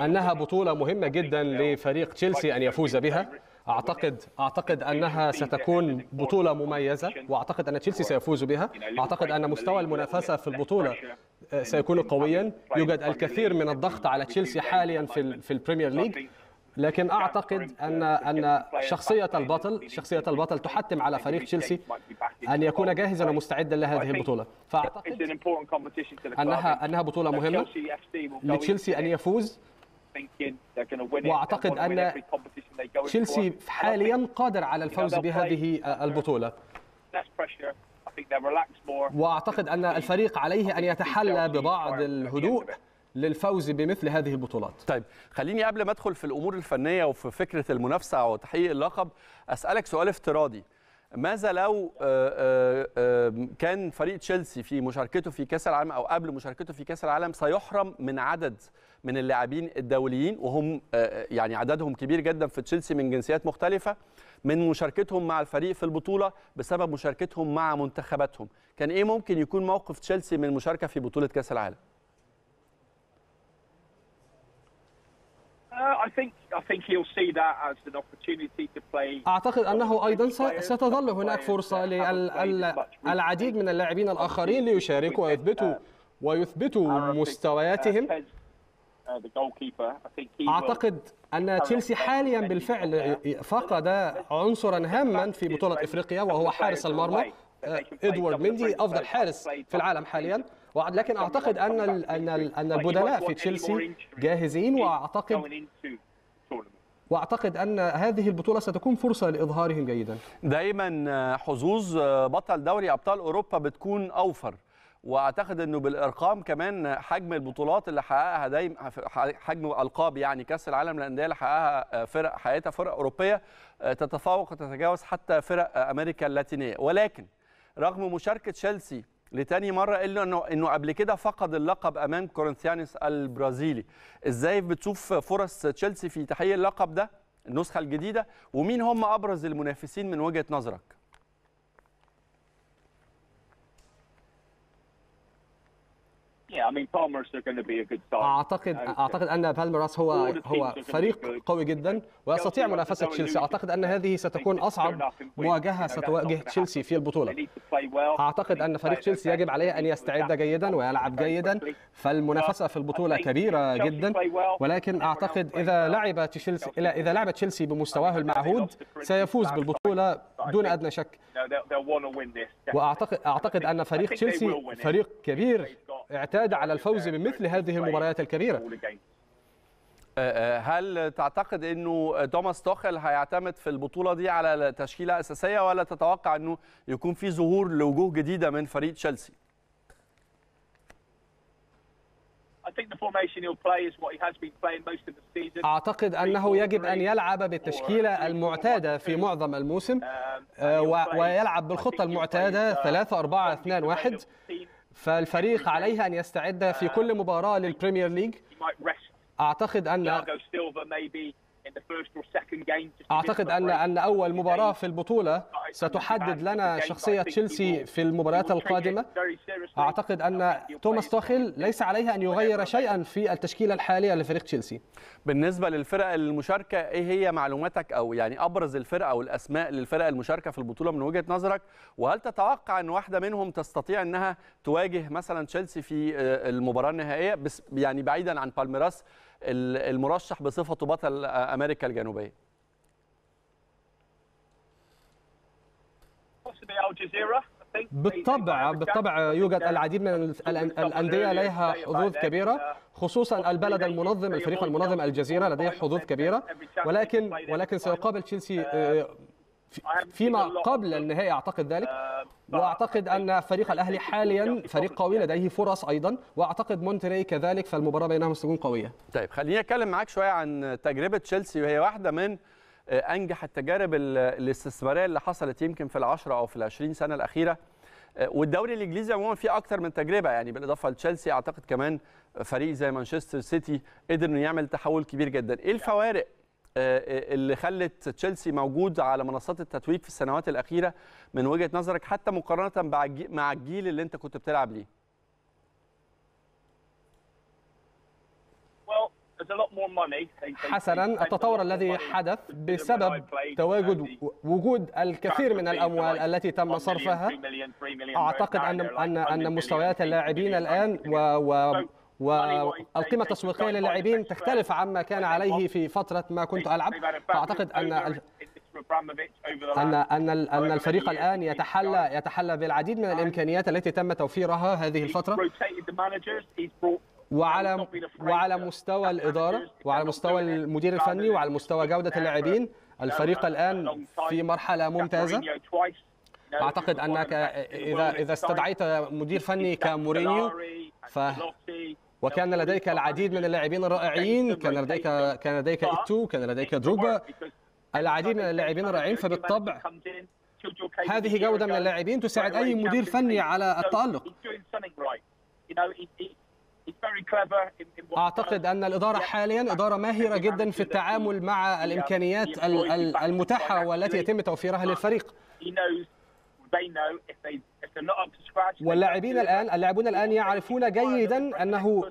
[SPEAKER 3] انها بطوله مهمه جدا لفريق تشيلسي ان يفوز بها اعتقد اعتقد انها ستكون بطوله مميزه واعتقد ان تشيلسي سيفوز بها اعتقد ان مستوى المنافسه في البطوله آه، سيكون قويا يوجد الكثير من الضغط على تشيلسي حاليا في في البريمير ليج لكن اعتقد ان ان شخصيه البطل شخصيه البطل تحتم على فريق تشيلسي ان يكون جاهزا ومستعدا لهذه البطوله فاعتقد انها انها بطوله مهمه لتشيلسي ان يفوز آه، واعتقد ان تشيلسي حاليا قادر على الفوز بهذه البطوله واعتقد ان الفريق عليه ان يتحلى ببعض الهدوء
[SPEAKER 1] للفوز بمثل هذه البطولات. طيب خليني قبل ما ادخل في الامور الفنيه وفي فكره المنافسه وتحقيق اللقب اسالك سؤال افتراضي. ماذا لو آه، آه، كان فريق تشيلسي في مشاركته في كاس العالم او قبل مشاركته في كاس العالم سيحرم من عدد من اللاعبين الدوليين وهم آه، آه، يعني عددهم كبير جدا في تشيلسي من جنسيات مختلفه من مشاركتهم مع الفريق في البطوله بسبب مشاركتهم مع منتخباتهم كان ايه ممكن يكون موقف تشيلسي من المشاركه في بطوله كاس العالم
[SPEAKER 3] uh, أعتقد أنه أيضا ستظل هناك فرصة للعديد من اللاعبين الآخرين ليشاركوا ويثبتوا uh, ويثبتوا uh, مستوياتهم Uh, اعتقد ان تشيلسي حاليا بالفعل فقد عنصرا هاما في بطوله افريقيا وهو حارس المرمى ادوارد مندي افضل حارس في العالم حاليا لكن اعتقد ان ان ان البدلاء في تشيلسي جاهزين واعتقد واعتقد ان هذه البطوله ستكون فرصه لاظهارهم جيدا
[SPEAKER 1] دايما آه، حظوظ آه، بطل دوري ابطال اوروبا بتكون اوفر واعتقد انه بالارقام كمان حجم البطولات اللي حققها دايما حجم القاب يعني كاس العالم للانديه اللي حققها آه، فرق حققتها فرق اوروبيه آه، تتفوق وتتجاوز حتى فرق آه، امريكا اللاتينيه ولكن رغم مشاركه تشيلسي لتاني مره الا انه انه قبل كده فقد اللقب امام كورنثيانس البرازيلي ازاي بتشوف فرص تشيلسي في تحقيق اللقب ده النسخه الجديده ومين هم ابرز المنافسين من وجهه نظرك
[SPEAKER 3] Yeah, I mean Palmer's are going to be a good اعتقد اعتقد ان بالمراس هو هو فريق قوي جدا ويستطيع منافسه تشيلسي اعتقد ان هذه ستكون اصعب مواجهه ستواجه تشيلسي في البطوله اعتقد ان فريق تشيلسي يجب عليه ان يستعد جيدا ويلعب جيدا فالمنافسه في البطوله كبيره جدا ولكن اعتقد اذا لعب تشيلسي اذا لعب تشيلسي بمستواه المعهود سيفوز بالبطوله دون ادنى شك واعتقد اعتقد ان فريق تشيلسي فريق كبير اعتاد الاعتماد على الفوز بمثل هذه المباريات الكبيره
[SPEAKER 1] آه، آه، هل تعتقد انه توماس توخل هيعتمد في البطوله دي على تشكيله اساسيه ولا تتوقع انه يكون في ظهور لوجوه جديده من فريق تشيلسي؟
[SPEAKER 3] أعتقد أنه يجب أن
[SPEAKER 1] يلعب بالتشكيلة uh,
[SPEAKER 3] المعتادة في معظم الموسم um, آه، ويلعب بالخطة المعتادة 3 4 2 1 فالفريق عليه ان يستعد في كل مباراه للبريمير ليج اعتقد ان اعتقد ان ان اول مباراه في البطوله ستحدد لنا شخصيه تشيلسي في المباريات القادمه اعتقد ان توماس توخيل ليس عليه ان يغير شيئا في
[SPEAKER 1] التشكيله الحاليه لفريق تشيلسي بالنسبه للفرق المشاركه ايه هي معلوماتك او يعني ابرز الفرق او الاسماء للفرق المشاركه في البطوله من وجهه نظرك وهل تتوقع ان واحده منهم تستطيع انها تواجه مثلا تشيلسي في آه، المباراه النهائيه بس يعني بعيدا عن بالميراس المرشح بصفته بطل امريكا الجنوبيه
[SPEAKER 3] بالطبع بالطبع يوجد العديد من الانديه لديها حظوظ كبيره خصوصا البلد المنظم الفريق المنظم الجزيره لديه حظوظ كبيره ولكن ولكن سيقابل تشيلسي آه، فيما قبل النهائي اعتقد ذلك آه، واعتقد ان فريق الاهلي يعني حاليا يعني فريق قوي يعني لديه فرص ايضا واعتقد مونتري كذلك فالمباراه بينهم ستكون قويه
[SPEAKER 1] طيب خليني اتكلم معاك شويه عن تجربه تشيلسي وهي واحده من آه، انجح التجارب الاستثماريه اللي حصلت يمكن في العشرة او في العشرين سنه الاخيره آه، والدوري الانجليزي عموما فيه اكثر من تجربه يعني بالاضافه لتشيلسي اعتقد كمان فريق زي مانشستر سيتي قدر انه يعمل تحول كبير جدا ايه الفوارق آه، آه، اللي خلت تشيلسي موجود على منصات التتويج في السنوات الاخيره من وجهه نظرك حتى مقارنه مع الجيل اللي انت كنت بتلعب ليه حسنا التطور الذي حدث بسبب
[SPEAKER 3] تواجد وجود الكثير من الاموال التي تم صرفها اعتقد ان ان ان مستويات اللاعبين الان و... التسويقيه للاعبين تختلف عما كان عليه في فترة ما كنت ألعب فأعتقد أن أن أن أن الفريق الآن يتحلى يتحلى بالعديد من الإمكانيات التي تم توفيرها هذه الفترة وعلى وعلى مستوى الإدارة وعلى مستوى المدير الفني وعلى مستوى جودة اللاعبين الفريق الآن في مرحلة ممتازة أعتقد أنك إذا إذا استدعيت مدير فني كمورينيو ف وكان لديك العديد من اللاعبين الرائعين كان لديك كان لديك ايتو كان لديك دروبا العديد من اللاعبين الرائعين فبالطبع هذه جودة من اللاعبين تساعد أي مدير فني على التألق أعتقد أن الإدارة حاليا إدارة ماهرة جدا في التعامل مع الإمكانيات المتاحة والتي يتم توفيرها للفريق واللاعبين الان اللاعبون الان يعرفون جيدا انه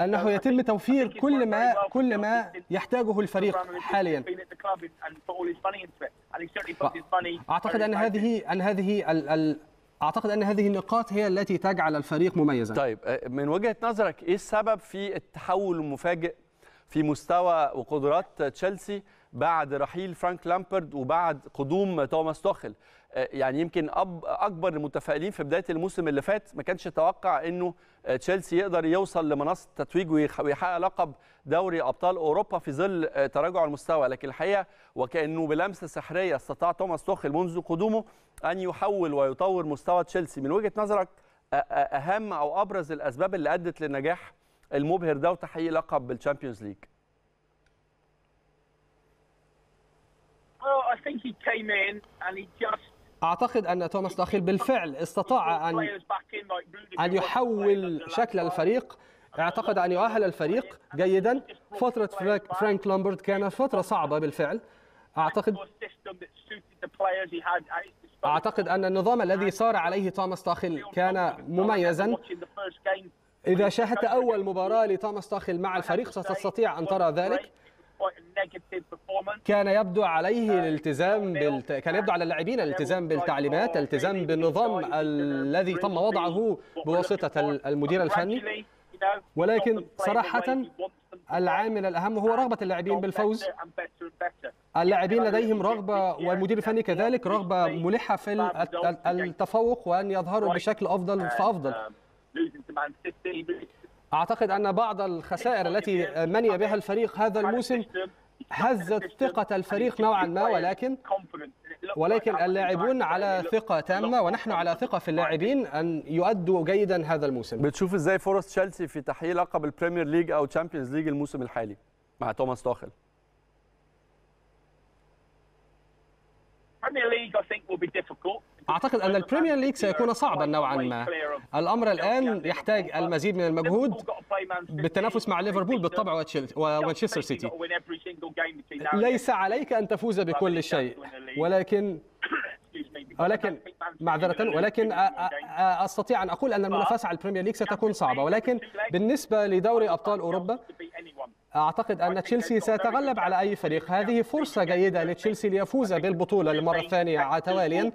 [SPEAKER 3] انه يتم توفير كل ما كل ما يحتاجه الفريق حاليا اعتقد ان هذه ان هذه ال ال اعتقد ان هذه النقاط هي التي تجعل الفريق
[SPEAKER 1] مميزا طيب من وجهه نظرك ايه السبب في التحول المفاجئ في مستوى وقدرات تشيلسي بعد رحيل فرانك لامبرد وبعد قدوم توماس توخل آه، يعني يمكن اكبر المتفائلين في بدايه الموسم اللي فات ما كانش يتوقع انه آه، تشيلسي يقدر يوصل لمنصه التتويج ويحقق لقب دوري ابطال اوروبا في ظل آه، تراجع المستوى لكن الحقيقه وكانه بلمسه سحريه استطاع توماس توخيل منذ قدومه ان يحول ويطور مستوى تشيلسي من وجهه نظرك اهم او ابرز الاسباب اللي ادت للنجاح المبهر ده وتحقيق لقب بالتشامبيونز ليج
[SPEAKER 2] Well, I think he came in and he just
[SPEAKER 3] أعتقد أن توماس داخل بالفعل استطاع أن أن يحول شكل الفريق اعتقد أن يؤهل الفريق جيدا فترة فرانك لامبرد كانت فترة صعبة بالفعل أعتقد أعتقد أن النظام الذي سار عليه توماس داخل كان مميزا إذا شاهدت أول مباراة لتوماس داخل مع الفريق ستستطيع أن ترى ذلك كان يبدو عليه الالتزام بالت... كان يبدو على اللاعبين الالتزام بالتعليمات الالتزام بالنظام الذي تم وضعه بواسطة المدير الفني ولكن صراحة العامل الأهم هو رغبة اللاعبين بالفوز اللاعبين لديهم رغبة والمدير الفني كذلك رغبة ملحة في التفوق وأن يظهروا بشكل أفضل فأفضل um, اعتقد ان بعض الخسائر التي مني بها الفريق هذا الموسم هزت ثقة الفريق نوعا ما ولكن ولكن اللاعبون على ثقة تامة ونحن على ثقة في اللاعبين
[SPEAKER 1] أن يؤدوا جيدا هذا الموسم بتشوف ازاي فرص تشيلسي في تحقيق لقب البريمير ليج أو تشامبيونز ليج الموسم الحالي مع توماس توخل
[SPEAKER 2] Premier League, I think, will be difficult.
[SPEAKER 1] اعتقد ان البريمير ليج سيكون صعبا
[SPEAKER 3] نوعا ما الامر الان يحتاج المزيد من المجهود بالتنافس مع ليفربول بالطبع ومانشستر سيتي ليس عليك ان تفوز بكل شيء ولكن ولكن معذرة ولكن استطيع ان اقول ان المنافسه على البريمير ليج ستكون صعبه ولكن بالنسبه لدوري ابطال اوروبا اعتقد ان تشيلسي سيتغلب على اي فريق هذه فرصه جيده لتشيلسي ليفوز بالبطوله للمره الثانيه تواليا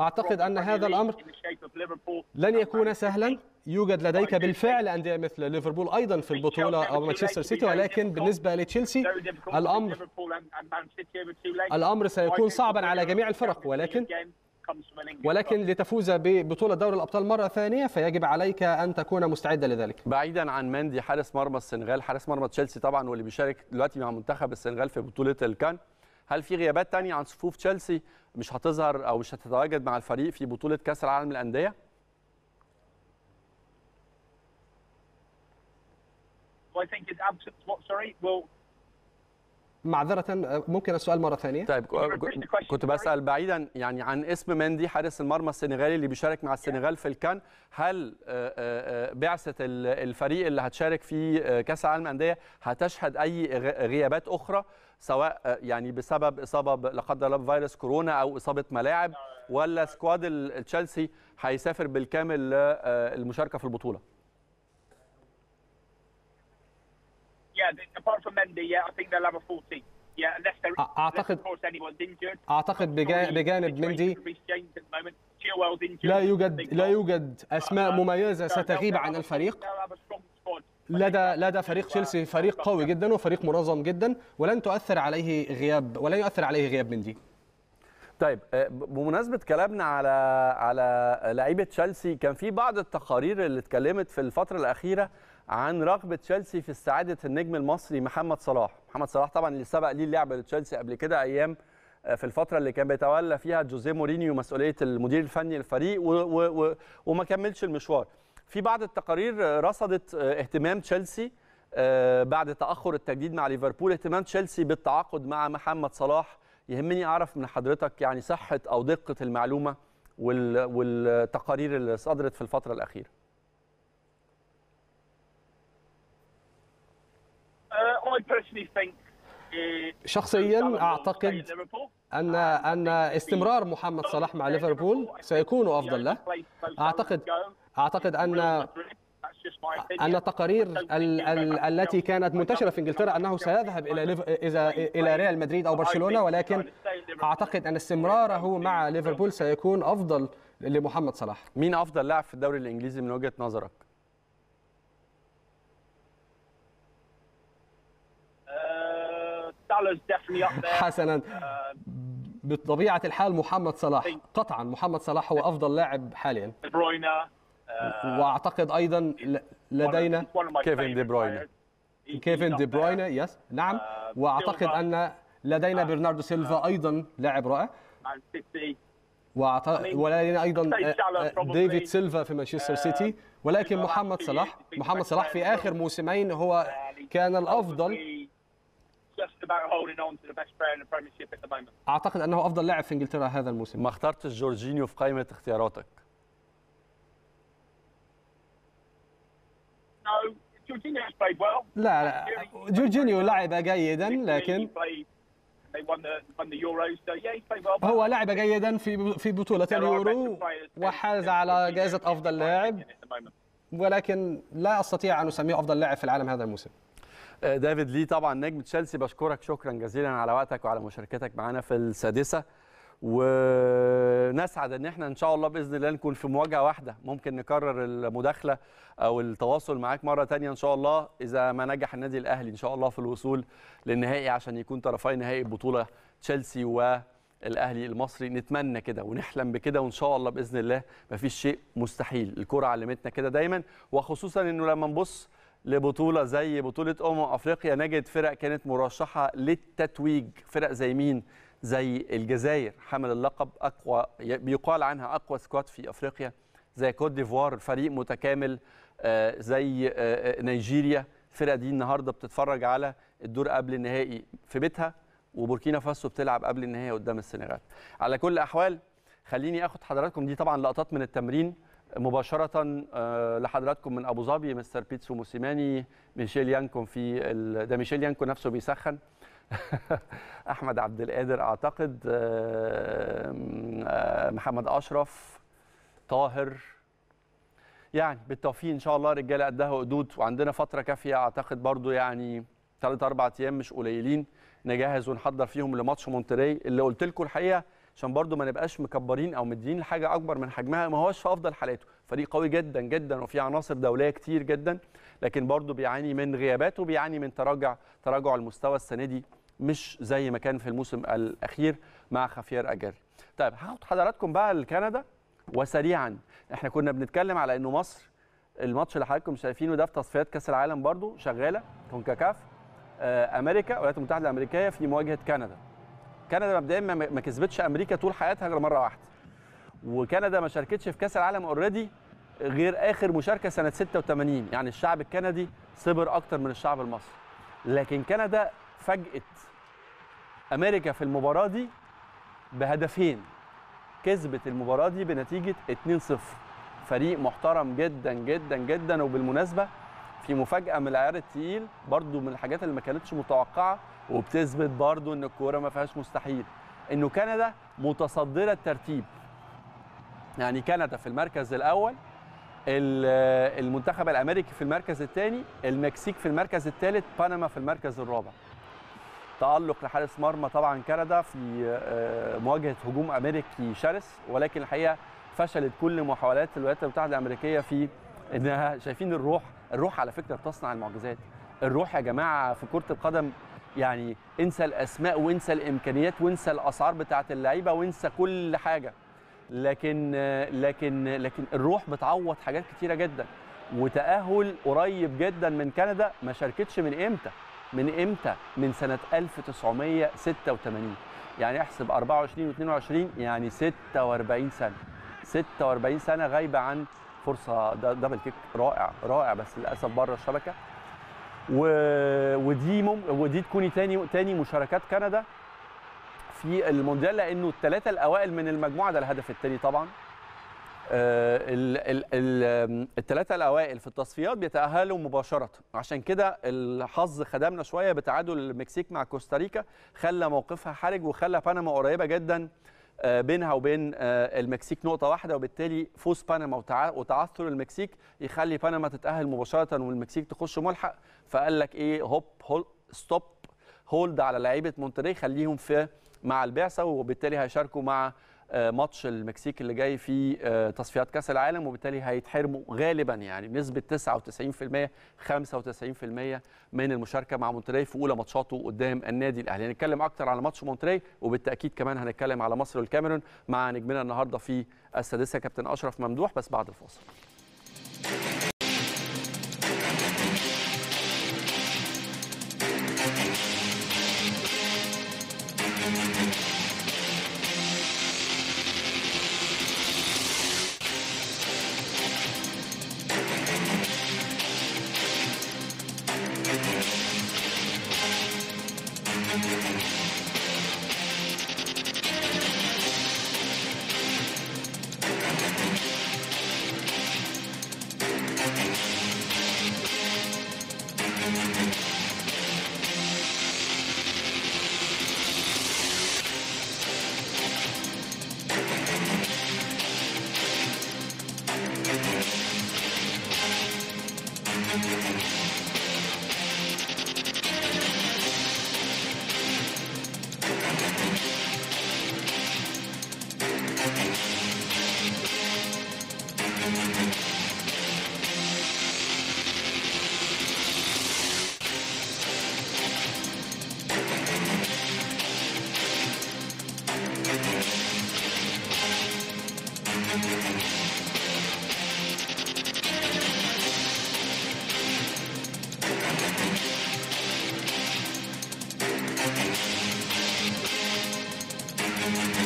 [SPEAKER 3] اعتقد ان هذا الامر لن يكون سهلا يوجد لديك بالفعل انديه مثل ليفربول ايضا في البطوله او مانشستر سيتي ولكن بالنسبه لتشيلسي الامر الامر سيكون صعبا على جميع الفرق ولكن ولكن لتفوز ببطولة دوري الأبطال
[SPEAKER 1] مرة ثانية فيجب عليك أن تكون مستعدا لذلك بعيدا عن مندي حارس مرمى السنغال حارس مرمى تشيلسي طبعا واللي بيشارك دلوقتي مع منتخب السنغال في بطولة الكان هل في غيابات تانية عن صفوف تشيلسي مش هتظهر أو مش هتتواجد مع الفريق في بطولة كأس العالم للأندية؟
[SPEAKER 2] I think it's absence. What? Sorry. Well,
[SPEAKER 1] معذره آه، ممكن السؤال مره ثانيه طيب كنت بسال بعيدا يعني عن اسم مندي حارس المرمى السنغالي اللي بيشارك مع السنغال في الكان هل آه، آه، بعثه الفريق اللي هتشارك في كاس العالم للانديه هتشهد اي غيابات اخرى سواء يعني بسبب اصابه لا قدر الله بفيروس كورونا او اصابه ملاعب ولا سكواد تشيلسي هيسافر بالكامل للمشاركه في البطوله
[SPEAKER 3] اعتقد اعتقد بجانب مندي لا يوجد لا يوجد اسماء uh, uh, مميزه ستغيب عن الفريق لدى لدى فريق تشيلسي فريق قوي جدا وفريق منظم جدا ولن تؤثر عليه غياب ولن يؤثر عليه غياب مندي
[SPEAKER 1] طيب آه، بمناسبه كلامنا على على لعيبه تشيلسي كان في بعض التقارير اللي اتكلمت في الفتره الاخيره عن رغبه تشيلسي في استعاده النجم المصري محمد صلاح محمد صلاح طبعا اللي سبق ليه اللعب لتشيلسي قبل كده ايام آه، في الفتره اللي كان بيتولى فيها جوزيه مورينيو مسؤوليه المدير الفني للفريق و... و... و... وما كملش المشوار في بعض التقارير رصدت آه، اهتمام تشيلسي آه، بعد تاخر التجديد مع ليفربول اهتمام تشيلسي بالتعاقد مع محمد صلاح يهمني اعرف من حضرتك يعني صحه او دقه المعلومه والتقارير اللي صدرت في الفتره الاخيره
[SPEAKER 2] Uh, شخصيا اعتقد
[SPEAKER 3] ان ان استمرار محمد صلاح مع ليفربول سيكون افضل له اعتقد اعتقد ان ان التقارير ال ال التي كانت منتشره في انجلترا انه سيذهب الى اذا الى ريال مدريد او برشلونه ولكن اعتقد ان استمراره مع ليفربول سيكون افضل لمحمد صلاح
[SPEAKER 1] مين افضل لاعب في الدوري الانجليزي من وجهه نظرك
[SPEAKER 2] is definitely up there. حسنا آه،
[SPEAKER 3] بطبيعه الحال محمد صلاح طيب. قطعا محمد صلاح هو افضل لاعب حاليا آه، واعتقد ايضا لدينا كيفن دي بروينا كيفن دي بروينا يس نعم آه، واعتقد ان لدينا برناردو سيلفا ايضا لاعب رائع ولدينا ايضا ديفيد سيلفا في مانشستر سيتي ولكن محمد صلاح محمد صلاح في اخر موسمين هو كان الافضل
[SPEAKER 2] just about holding on to the best player in the Premiership
[SPEAKER 3] at the moment. اعتقد
[SPEAKER 1] انه افضل لاعب في انجلترا هذا الموسم. ما اخترتش جورجينيو في قائمه اختياراتك.
[SPEAKER 3] No, لا لا جورجينيو لعب جيدا لكن هو لعب جيدا في في بطوله اليورو وحاز على جائزه
[SPEAKER 1] افضل لاعب ولكن لا استطيع ان اسميه افضل لاعب في العالم هذا الموسم آه، دافيد لي طبعا نجم تشيلسي بشكرك شكرا جزيلا على وقتك وعلى مشاركتك معانا في السادسه ونسعد ان احنا ان شاء الله باذن الله نكون في مواجهه واحده ممكن نكرر المداخله او التواصل معاك مره ثانيه ان شاء الله اذا ما نجح النادي الاهلي ان شاء الله في الوصول للنهائي عشان يكون طرفي نهائي بطوله تشيلسي و الاهلي المصري نتمنى كده ونحلم بكده وان شاء الله باذن الله مفيش شيء مستحيل الكره علمتنا كده دايما وخصوصا انه لما نبص لبطوله زي بطوله امم افريقيا نجد فرق كانت مرشحه للتتويج فرق زي مين زي الجزائر حمل اللقب اقوى بيقال عنها اقوى سكواد في افريقيا زي كوت ديفوار فريق متكامل آه، زي آه، آه، نيجيريا الفرقه دي النهارده بتتفرج على الدور قبل النهائي في بيتها وبوركينا فاسو بتلعب قبل النهائي قدام السنغال على كل الاحوال خليني اخد حضراتكم دي طبعا لقطات من التمرين مباشرة آه، لحضراتكم من أبو ظبي مستر بيتسو موسيماني ميشيل يانكو في ال... ده ميشيل يانكو نفسه بيسخن أحمد عبد القادر أعتقد آه، آه، محمد أشرف طاهر يعني بالتوفيق إن شاء الله رجالة قدها وقدود وعندنا فترة كافية أعتقد برضو يعني ثلاث أربع أيام مش قليلين نجهز ونحضر فيهم لماتش مونتري اللي قلت لكم الحقيقة عشان برضو ما نبقاش مكبرين او مدينين لحاجه اكبر من حجمها ما هوش في افضل حالاته فريق قوي جدا جدا وفي عناصر دوليه كتير جدا لكن برضو بيعاني من غيابات وبيعاني من تراجع تراجع المستوى السنه دي مش زي ما كان في الموسم الاخير مع خفير اجر طيب هاخد حضراتكم بقى لكندا وسريعا احنا كنا بنتكلم على انه مصر الماتش اللي حضراتكم شايفينه ده في تصفيات كاس العالم برضو شغاله كونكاكاف آه، امريكا الولايات المتحده الامريكيه في مواجهه كندا كندا مبدئيا ما كسبتش امريكا طول حياتها غير مره واحده وكندا ما شاركتش في كاس العالم اوريدي غير اخر مشاركه سنه 86 يعني الشعب الكندي صبر اكتر من الشعب المصري لكن كندا فاجئت امريكا في المباراه دي بهدفين كسبت المباراه دي بنتيجه 2-0 فريق محترم جدا جدا جدا وبالمناسبه في مفاجاه من العيار الثقيل برضو من الحاجات اللي ما كانتش متوقعه وبتثبت برضو ان الكوره ما فيهاش مستحيل انه كندا متصدره الترتيب يعني كندا في المركز الاول المنتخب الامريكي في المركز الثاني المكسيك في المركز الثالث بنما في المركز الرابع تالق لحارس مرمى طبعا كندا في آه، مواجهه هجوم امريكي شرس ولكن الحقيقه فشلت كل محاولات الولايات المتحده الامريكيه في انها شايفين الروح الروح على فكره بتصنع المعجزات الروح يا جماعه في كره القدم يعني انسى الاسماء وانسى الامكانيات وانسى الاسعار بتاعه اللعيبه وانسى كل حاجه لكن لكن لكن الروح بتعوض حاجات كتيره جدا وتاهل قريب جدا من كندا ما شاركتش من امتى من امتى من سنه 1986 يعني احسب 24 و22 يعني 46 سنه 46 سنه غايبه عن فرصه دبل كيك رائع رائع بس للاسف بره الشبكه ودي مم... ودي تكوني تاني تاني مشاركات كندا في المونديال لانه الثلاثه الاوائل من المجموعه ده الهدف الثاني طبعا آه، الثلاثه الاوائل في التصفيات بيتاهلوا مباشره عشان كده الحظ خدمنا شويه بتعادل المكسيك مع كوستاريكا خلى موقفها حرج وخلى بنما قريبه جدا آه، بينها وبين آه، المكسيك نقطة واحدة وبالتالي فوز بنما وتعثر المكسيك يخلي بنما تتأهل مباشرة والمكسيك تخش ملحق فقال لك ايه هوب هول ستوب هولد على لعيبة مونتري خليهم في مع البعثة وبالتالي هيشاركوا مع آه، ماتش المكسيك اللي جاي في آه، تصفيات كاس العالم وبالتالي هيتحرموا غالبا يعني بنسبه 99% 95% من المشاركه مع مونتري في اولى ماتشاته قدام النادي الاهلي هنتكلم اكتر على ماتش مونتري وبالتاكيد كمان هنتكلم على مصر والكاميرون مع نجمنا النهارده في السادسه كابتن اشرف ممدوح بس بعد الفاصل Thank you.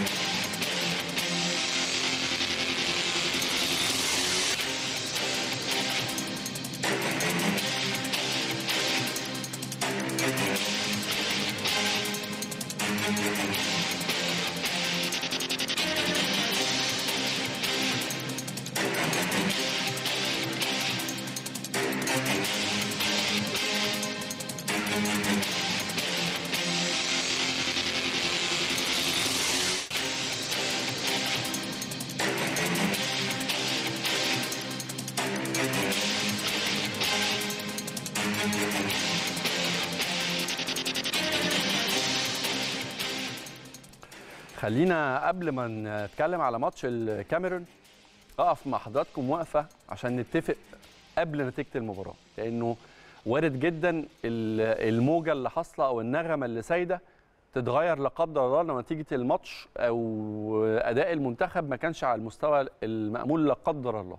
[SPEAKER 1] خلينا قبل ما نتكلم على ماتش الكاميرون اقف مع حضراتكم وقفه عشان نتفق قبل نتيجه المباراه لانه وارد جدا الموجه اللي حاصله او النغمه اللي سايده تتغير لا قدر الله لو نتيجه الماتش او اداء المنتخب ما كانش على المستوى المامول لا قدر الله.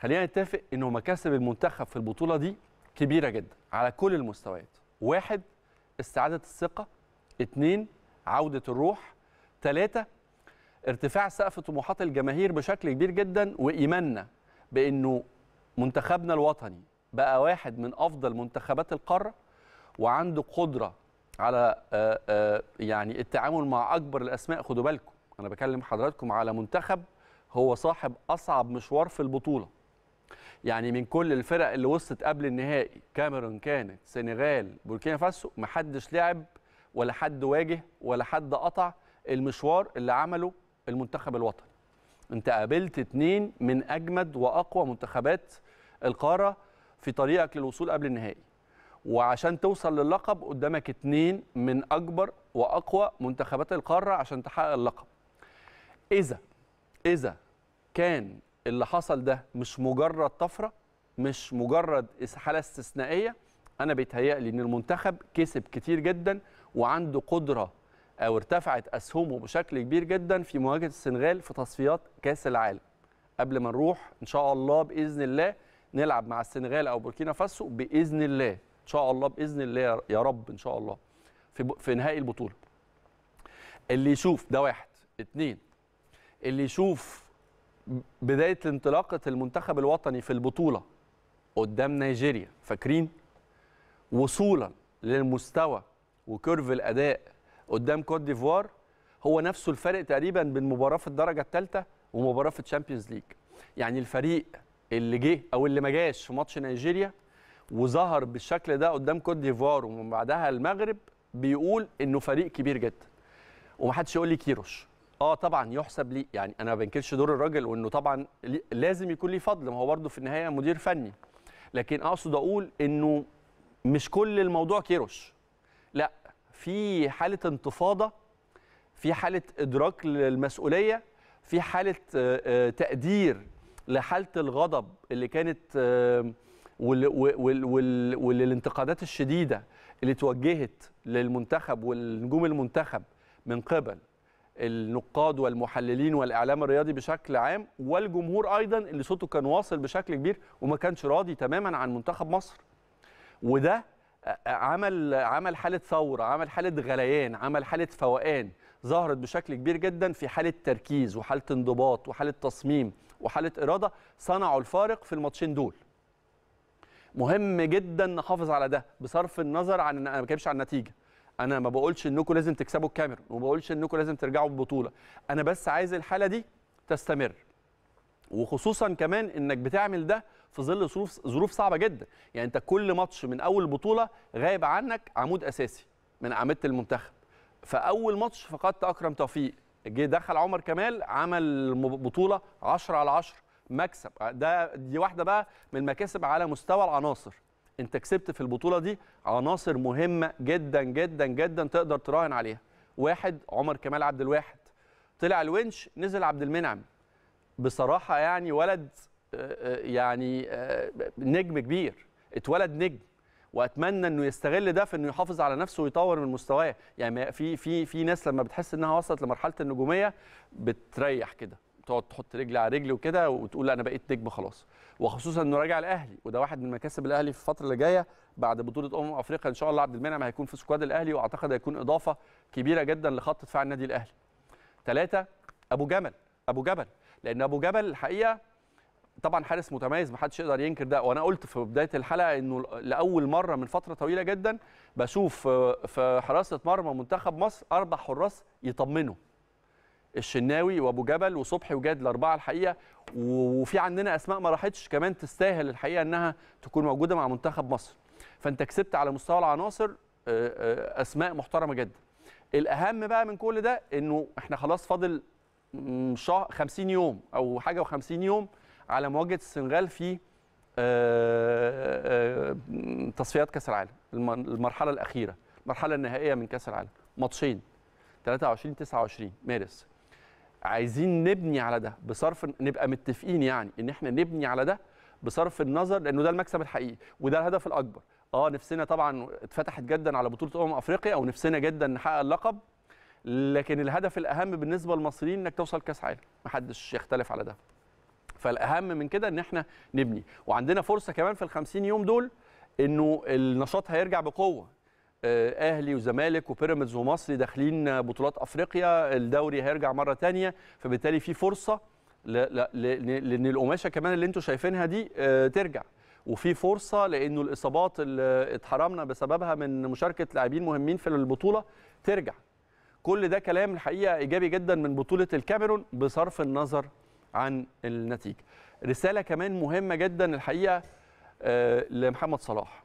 [SPEAKER 1] خلينا نتفق انه مكاسب المنتخب في البطوله دي كبيره جدا على كل المستويات. واحد استعاده الثقه، اثنين عوده الروح، ثلاثة ارتفاع سقف طموحات الجماهير بشكل كبير جدا وإيماننا بأنه منتخبنا الوطني بقى واحد من أفضل منتخبات القارة وعنده قدرة على آه، آه، يعني التعامل مع أكبر الأسماء خدوا بالكم أنا بكلم حضراتكم على منتخب هو صاحب أصعب مشوار في البطولة يعني من كل الفرق اللي وصلت قبل النهائي كاميرون كانت سنغال بوركينا فاسو محدش لعب ولا حد واجه ولا حد قطع المشوار اللي عمله المنتخب الوطني انت قابلت اتنين من اجمد واقوى منتخبات القاره في طريقك للوصول قبل النهائي وعشان توصل للقب قدامك اتنين من اكبر واقوى منتخبات القاره عشان تحقق اللقب اذا اذا كان اللي حصل ده مش مجرد طفره مش مجرد حاله استثنائيه انا بيتهيألي ان المنتخب كسب كتير جدا وعنده قدره او آه، ارتفعت اسهمه بشكل كبير جدا في مواجهه السنغال في تصفيات كاس العالم قبل ما نروح ان شاء الله باذن الله نلعب مع السنغال او بوركينا فاسو باذن الله ان شاء الله باذن الله يا رب ان شاء الله في في نهائي البطوله اللي يشوف ده واحد اتنين اللي يشوف بدايه انطلاقه المنتخب الوطني في البطوله قدام نيجيريا فاكرين وصولا للمستوى وكيرف الاداء قدام كوت ديفوار هو نفسه الفرق تقريبا بين مباراه في الدرجه الثالثه ومباراه في الشامبيونز ليج يعني الفريق اللي جه او اللي ما جاش في ماتش نيجيريا وظهر بالشكل ده قدام كوت ديفوار ومن بعدها المغرب بيقول انه فريق كبير جدا ومحدش يقول لي كيروش اه طبعا يحسب لي يعني انا ما بنكرش دور الراجل وانه طبعا لازم يكون ليه فضل ما هو برده في النهايه مدير فني لكن اقصد اقول انه مش كل الموضوع كيروش لا في حاله انتفاضه في حاله ادراك للمسؤوليه في حاله آه، آه، تقدير لحاله الغضب اللي كانت آه، والانتقادات الشديده اللي توجهت للمنتخب والنجوم المنتخب من قبل النقاد والمحللين والاعلام الرياضي بشكل عام والجمهور ايضا اللي صوته كان واصل بشكل كبير وما كانش راضي تماما عن منتخب مصر وده عمل عمل حاله ثوره عمل حاله غليان عمل حاله فوقان ظهرت بشكل كبير جدا في حاله تركيز وحاله انضباط وحاله تصميم وحاله اراده صنعوا الفارق في الماتشين دول مهم جدا نحافظ على ده بصرف النظر عن انا ما بتكلمش عن النتيجه انا ما بقولش انكم لازم تكسبوا الكاميرون وما بقولش انكم لازم ترجعوا البطوله انا بس عايز الحاله دي تستمر وخصوصا كمان انك بتعمل ده في ظل ظروف ظروف صعبه جدا يعني انت كل ماتش من اول بطوله غايب عنك عمود اساسي من اعمده المنتخب فاول ماتش فقدت اكرم توفيق جه دخل عمر كمال عمل بطوله 10 على 10 مكسب ده دي واحده بقى من المكاسب على مستوى العناصر انت كسبت في البطوله دي عناصر مهمه جدا جدا جدا تقدر تراهن عليها واحد عمر كمال عبد الواحد طلع الونش نزل عبد المنعم بصراحه يعني ولد يعني آه، نجم كبير اتولد نجم واتمنى انه يستغل ده في انه يحافظ على نفسه ويطور من مستواه يعني في في في ناس لما بتحس انها وصلت لمرحله النجوميه بتريح كده تقعد تحط رجل على رجل وكده وتقول انا بقيت نجم خلاص وخصوصا انه راجع الاهلي وده واحد من مكاسب الاهلي في الفتره اللي جايه بعد بطوله امم افريقيا ان شاء الله عبد المنعم هيكون في سكواد الاهلي واعتقد هيكون اضافه كبيره جدا لخط دفاع النادي الاهلي ثلاثة ابو جمل ابو جبل لان ابو جبل الحقيقه طبعا حارس متميز محدش يقدر ينكر ده وانا قلت في بدايه الحلقه انه لاول مره من فتره طويله جدا بشوف في حراسه مرمى منتخب مصر اربع حراس يطمنوا الشناوي وابو جبل وصبحي وجاد الاربعه الحقيقه وفي عندنا اسماء ما راحتش كمان تستاهل الحقيقه انها تكون موجوده مع منتخب مصر فانت كسبت على مستوى العناصر آه، آه، اسماء محترمه جدا الاهم بقى من كل ده انه احنا خلاص فاضل 50 يوم او حاجه و50 يوم على مواجهه السنغال في آه، آه، آه، تصفيات كاس العالم المرحله الاخيره المرحله النهائيه من كاس العالم ماتشين 23 29 مارس عايزين نبني على ده بصرف نبقى متفقين يعني ان احنا نبني على ده بصرف النظر لانه ده المكسب الحقيقي وده الهدف الاكبر اه نفسنا طبعا اتفتحت جدا على بطوله امم افريقيا او نفسنا جدا نحقق اللقب لكن الهدف الاهم بالنسبه للمصريين انك توصل كاس عالم محدش يختلف على ده فالاهم من كده ان احنا نبني وعندنا فرصه كمان في ال 50 يوم دول انه النشاط هيرجع بقوه آه، اهلي وزمالك وبيراميدز ومصري داخلين بطولات افريقيا الدوري هيرجع مره تانية فبالتالي في فرصه لان القماشه كمان اللي انتم شايفينها دي آه، ترجع وفي فرصه لانه الاصابات اللي اتحرمنا بسببها من مشاركه لاعبين مهمين في البطوله ترجع كل ده كلام الحقيقه ايجابي جدا من بطوله الكاميرون بصرف النظر عن النتيجه رساله كمان مهمه جدا الحقيقه آه، لمحمد صلاح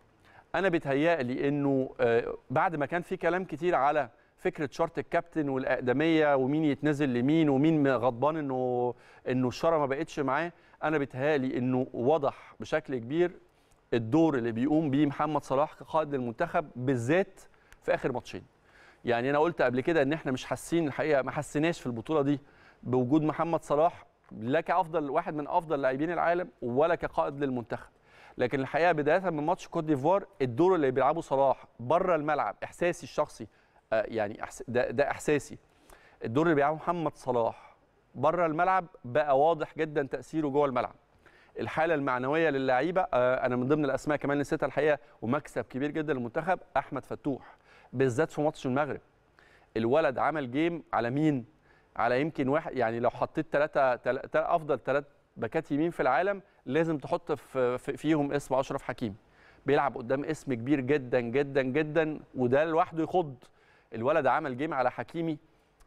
[SPEAKER 1] انا بيتهيألي انه آه، بعد ما كان في كلام كتير على فكره شرط الكابتن والاقدميه ومين يتنزل لمين ومين غضبان انه انه الشاره ما بقتش معاه انا بيتهيألي انه وضح بشكل كبير الدور اللي بيقوم بيه محمد صلاح كقائد للمنتخب بالذات في اخر ماتشين يعني انا قلت قبل كده ان احنا مش حاسين الحقيقه ما حسيناش في البطوله دي بوجود محمد صلاح لا كافضل واحد من افضل لاعبين العالم ولا كقائد للمنتخب لكن الحقيقه بدايه من ماتش كوت ديفوار الدور اللي بيلعبه صلاح بره الملعب احساسي الشخصي آه، يعني ده, ده احساسي الدور اللي بيلعبه محمد صلاح بره الملعب بقى واضح جدا تاثيره جوه الملعب الحاله المعنويه للعيبه آه، انا من ضمن الاسماء كمان نسيتها الحقيقه ومكسب كبير جدا للمنتخب احمد فتوح بالذات في ماتش المغرب الولد عمل جيم على مين على يمكن واحد يعني لو حطيت ثلاثه افضل ثلاث باكات يمين في العالم لازم تحط في فيهم اسم اشرف حكيم بيلعب قدام اسم كبير جدا جدا جدا وده لوحده يخض الولد عمل جيم على حكيمي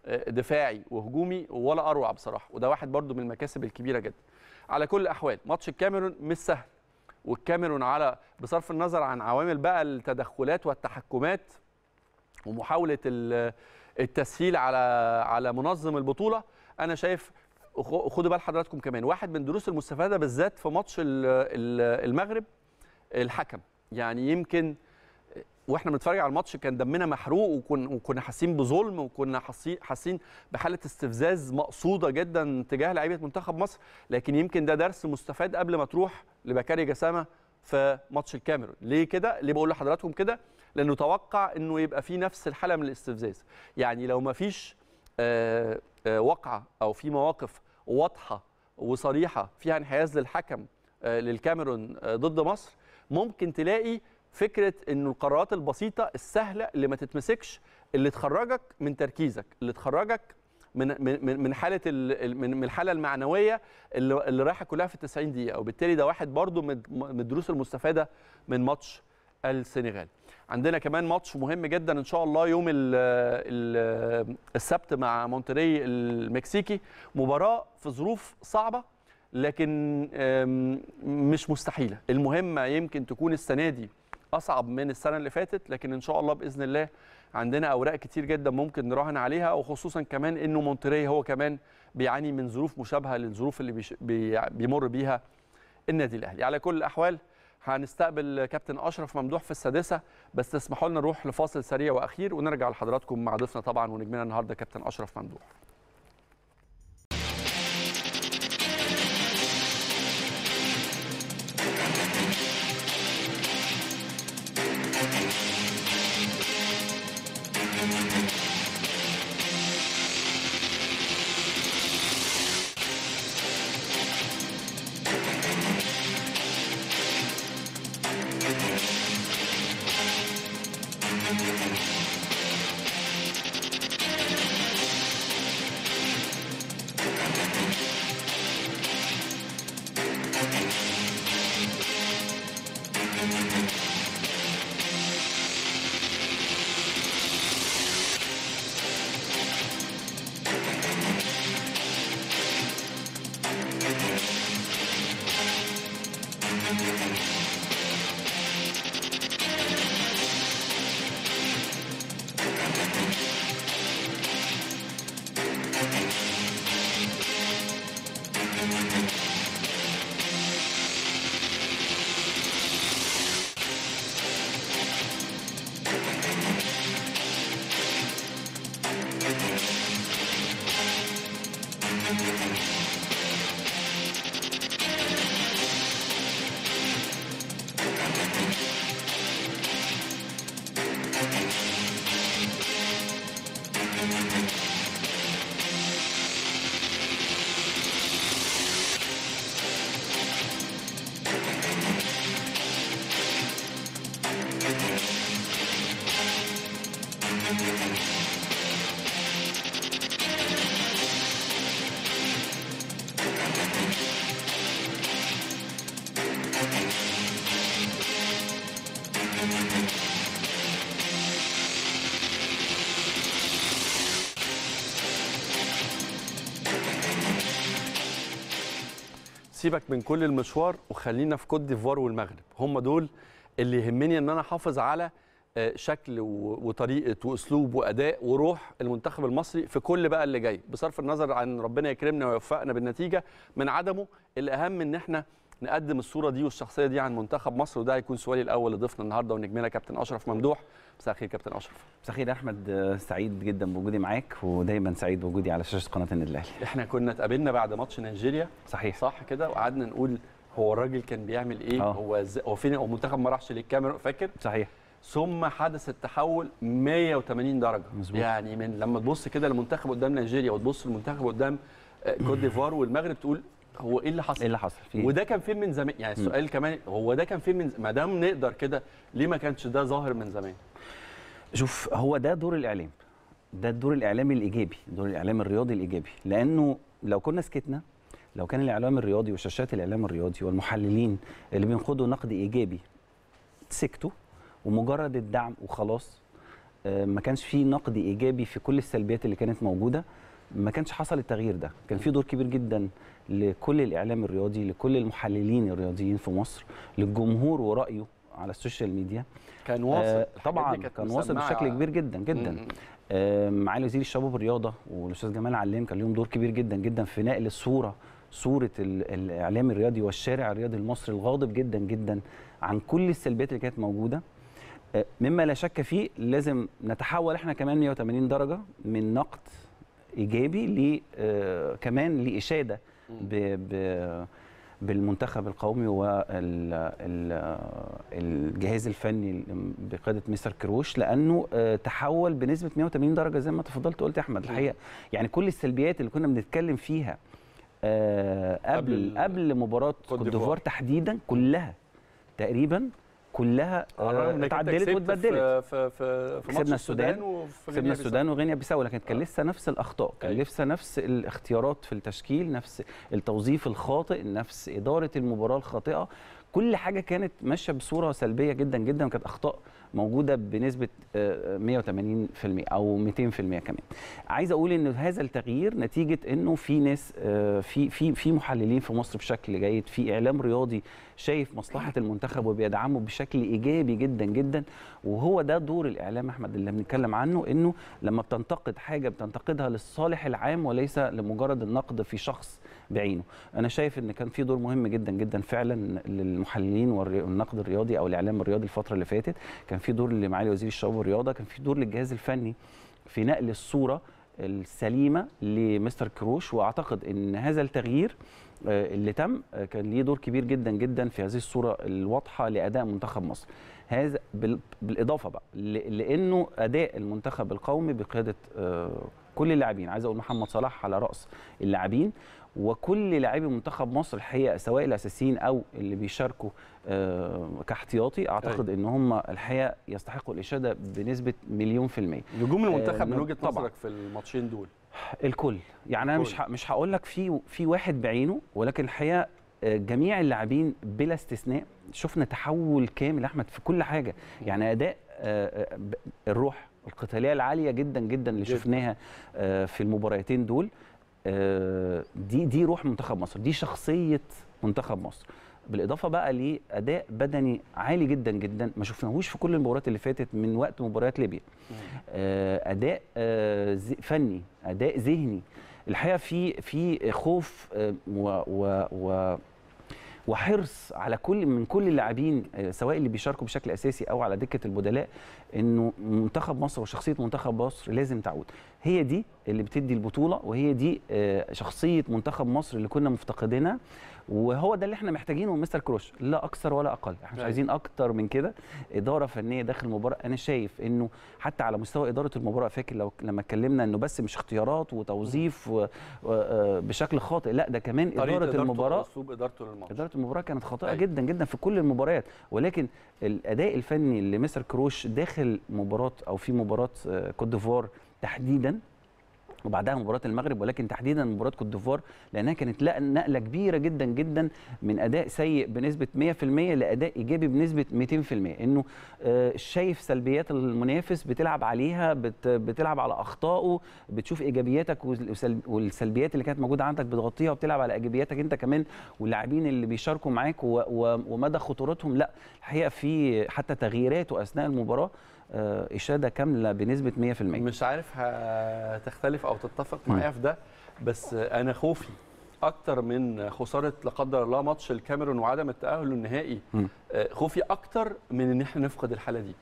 [SPEAKER 1] آه، دفاعي وهجومي ولا اروع بصراحه وده واحد برضو من المكاسب الكبيره جدا على كل الاحوال ماتش الكاميرون مش سهل والكاميرون على بصرف النظر عن عوامل بقى التدخلات والتحكمات ومحاوله التسهيل على على منظم البطوله انا شايف خدوا بال حضراتكم كمان واحد من دروس المستفاده بالذات في ماتش المغرب الحكم يعني يمكن واحنا بنتفرج على الماتش كان دمنا محروق وكنا وكنا حاسين بظلم وكنا حاسين بحاله استفزاز مقصوده جدا تجاه لعيبه منتخب مصر لكن يمكن ده درس مستفاد قبل ما تروح لبكاري جسامه في ماتش الكاميرون ليه كده ليه بقول لحضراتكم كده لانه توقع انه يبقى في نفس الحاله من الاستفزاز يعني لو ما فيش آه، آه، وقعه او في مواقف واضحه وصريحه فيها انحياز للحكم آه، للكاميرون ضد مصر ممكن تلاقي فكره انه القرارات البسيطه السهله اللي ما تتمسكش اللي تخرجك من تركيزك اللي تخرجك من من من حاله من الحاله المعنويه اللي, اللي رايحه كلها في 90 دقيقه وبالتالي ده واحد برضو من الدروس المستفاده من ماتش السنغال عندنا كمان ماتش مهم جدا ان شاء الله يوم الـ الـ السبت مع مونتري المكسيكي مباراه في ظروف صعبه لكن مش مستحيله المهمه يمكن تكون السنه دي اصعب من السنه اللي فاتت لكن ان شاء الله باذن الله عندنا اوراق كتير جدا ممكن نراهن عليها وخصوصا كمان انه مونتري هو كمان بيعاني من ظروف مشابهه للظروف اللي بيمر بيها النادي الاهلي على كل الاحوال هنستقبل كابتن اشرف ممدوح في السادسه بس تسمحوا لنا نروح لفاصل سريع واخير ونرجع لحضراتكم مع ضيفنا طبعا ونجمنا النهارده كابتن اشرف ممدوح سيبك من كل المشوار وخلينا في كوت ديفوار والمغرب هم دول اللي يهمني ان انا احافظ على آه، شكل وطريقه واسلوب واداء وروح المنتخب المصري في كل بقى اللي جاي بصرف النظر عن ربنا يكرمنا ويوفقنا بالنتيجه من عدمه الاهم ان احنا نقدم الصوره دي والشخصيه دي عن منتخب مصر وده هيكون سؤالي الاول لضيفنا النهارده ونجمنا كابتن اشرف ممدوح مساء الخير كابتن اشرف
[SPEAKER 2] مساء الخير احمد سعيد جدا بوجودي معاك ودايما سعيد بوجودي على شاشه قناه النادي الاهلي
[SPEAKER 1] احنا كنا اتقابلنا بعد ماتش نيجيريا صحيح صح كده وقعدنا نقول هو الراجل كان بيعمل ايه أوه. هو ز... هو فين المنتخب ما راحش للكاميرا فاكر صحيح ثم حدث التحول 180 درجه مزبوط. يعني من لما تبص كده للمنتخب قدام نيجيريا وتبص للمنتخب قدام كوت آه، ديفوار والمغرب تقول هو ايه اللي حصل؟ ايه اللي حصل؟ فيه؟ وده كان فين من زمان؟ يعني السؤال كمان هو ده كان فين من ما دام نقدر كده ليه ما كانش ده ظاهر من زمان؟
[SPEAKER 2] شوف هو ده دور الاعلام ده الدور الاعلامي الايجابي دور الاعلام الرياضي الايجابي لانه لو كنا سكتنا لو كان الاعلام الرياضي وشاشات الاعلام الرياضي والمحللين اللي بينقدوا نقد ايجابي سكتوا ومجرد الدعم وخلاص آه، ما كانش في نقد ايجابي في كل السلبيات اللي كانت موجوده ما كانش حصل التغيير ده كان في دور كبير جدا لكل الاعلام الرياضي لكل المحللين الرياضيين في مصر للجمهور ورايه على السوشيال ميديا كان واصل آه طبعا كان واصل بشكل كبير جدا جدا آه معالي وزير الشباب والرياضه والاستاذ جمال علام كان ليهم دور كبير جدا جدا في نقل الصوره صوره الاعلام الرياضي والشارع الرياضي المصري الغاضب جدا جدا عن كل السلبيات اللي كانت موجوده آه مما لا شك فيه لازم نتحول احنا كمان 180 درجه من نقد ايجابي ل آه كمان لاشاده ب, ب بالمنتخب القومي والجهاز الفني بقياده مستر كروش لانه آه، تحول بنسبه 180 درجه زي ما تفضلت قلت يا احمد الحقيقه يعني كل السلبيات اللي كنا بنتكلم فيها آه، قبل قبل مباراه كوت ديفوار تحديدا كلها تقريبا كلها آه، اتعدلت واتبدلت في في في كسبنا السودان كسبنا السودان وغينيا بيساو لكن كان آه. لسه نفس الاخطاء كان أيوه. لسه نفس الاختيارات في التشكيل نفس التوظيف الخاطئ نفس اداره المباراه الخاطئه كل حاجه كانت ماشيه بصوره سلبيه جدا جدا وكانت اخطاء موجوده بنسبه 180% آه، او 200% كمان عايز اقول ان هذا التغيير نتيجه انه في ناس في في في محللين في مصر بشكل جيد في اعلام رياضي شايف مصلحه المنتخب وبيدعمه بشكل ايجابي جدا جدا وهو ده دور الاعلام احمد اللي بنتكلم عنه انه لما بتنتقد حاجه بتنتقدها للصالح العام وليس لمجرد النقد في شخص بعينه انا شايف ان كان في دور مهم جدا جدا فعلا للمحللين والنقد الرياضي او الاعلام الرياضي الفتره اللي فاتت كان في دور لمعالي وزير الشباب والرياضه كان في دور للجهاز الفني في نقل الصوره السليمه لمستر كروش واعتقد ان هذا التغيير آه، اللي تم آه، كان ليه دور كبير جدا جدا في هذه الصوره الواضحه لاداء منتخب مصر هذا بالاضافه بقى لانه اداء المنتخب القومي بقياده آه، كل اللاعبين عايز اقول محمد صلاح على راس اللاعبين وكل لاعبي منتخب مصر الحقيقه سواء الاساسيين او اللي بيشاركوا كاحتياطي اعتقد أيوة. ان هم الحقيقه يستحقوا الاشاده بنسبه مليون في الميه نجوم المنتخب من وجهه نظرك في
[SPEAKER 1] الماتشين دول
[SPEAKER 2] الكل يعني انا كل. مش مش هقول لك في في واحد بعينه ولكن الحقيقه آه، جميع اللاعبين بلا استثناء شفنا تحول كامل احمد في كل حاجه يعني اداء آه، آه، الروح القتاليه العاليه جدا جدا اللي شفناها في المباراتين دول دي دي روح منتخب مصر دي شخصيه منتخب مصر بالاضافه بقى لاداء بدني عالي جدا جدا ما شفناهوش في كل المباريات اللي فاتت من وقت مباريات ليبيا آه، اداء آه، فني اداء ذهني الحقيقه في في خوف آه، و, و, و وحرص على كل من كل اللاعبين سواء اللي بيشاركوا بشكل اساسي او على دكه البدلاء انه منتخب مصر وشخصيه منتخب مصر لازم تعود هي دي اللي بتدي البطوله وهي دي آه، شخصيه منتخب مصر اللي كنا مفتقدينها وهو ده اللي احنا محتاجينه من مستر كروش لا اكثر ولا اقل احنا مش أيوة. عايزين اكتر من كده اداره فنيه داخل المباراه انا شايف انه حتى على مستوى اداره المباراه فاكر لو لما اتكلمنا انه بس مش اختيارات وتوظيف آه، بشكل خاطئ لا ده كمان اداره إدارته المباراه اسلوب ادارته للماتش اداره المباراه كانت خاطئه أيوة. جدا جدا في كل المباريات ولكن الاداء الفني اللي مستر كروش داخل داخل مباراه او في مباراه كوت آه، ديفوار تحديدا وبعدها مباراه المغرب ولكن تحديدا مباراه كوت ديفوار لانها كانت نقله كبيره جدا جدا من اداء سيء بنسبه 100% لاداء ايجابي بنسبه 200% انه آه، شايف سلبيات المنافس بتلعب عليها بتلعب على اخطائه بتشوف ايجابياتك والسلبيات اللي كانت موجوده عندك بتغطيها وبتلعب على ايجابياتك انت كمان واللاعبين اللي بيشاركوا معاك ومدى خطورتهم لا الحقيقه في حتى تغييرات واثناء المباراه اشاده آه، كامله بنسبه 100% مش عارف هتختلف او تتفق معايا في ده
[SPEAKER 1] بس انا خوفي اكتر من خساره لا قدر الله ماتش الكاميرون وعدم التاهل النهائي آه، خوفي اكتر من ان احنا نفقد الحاله دي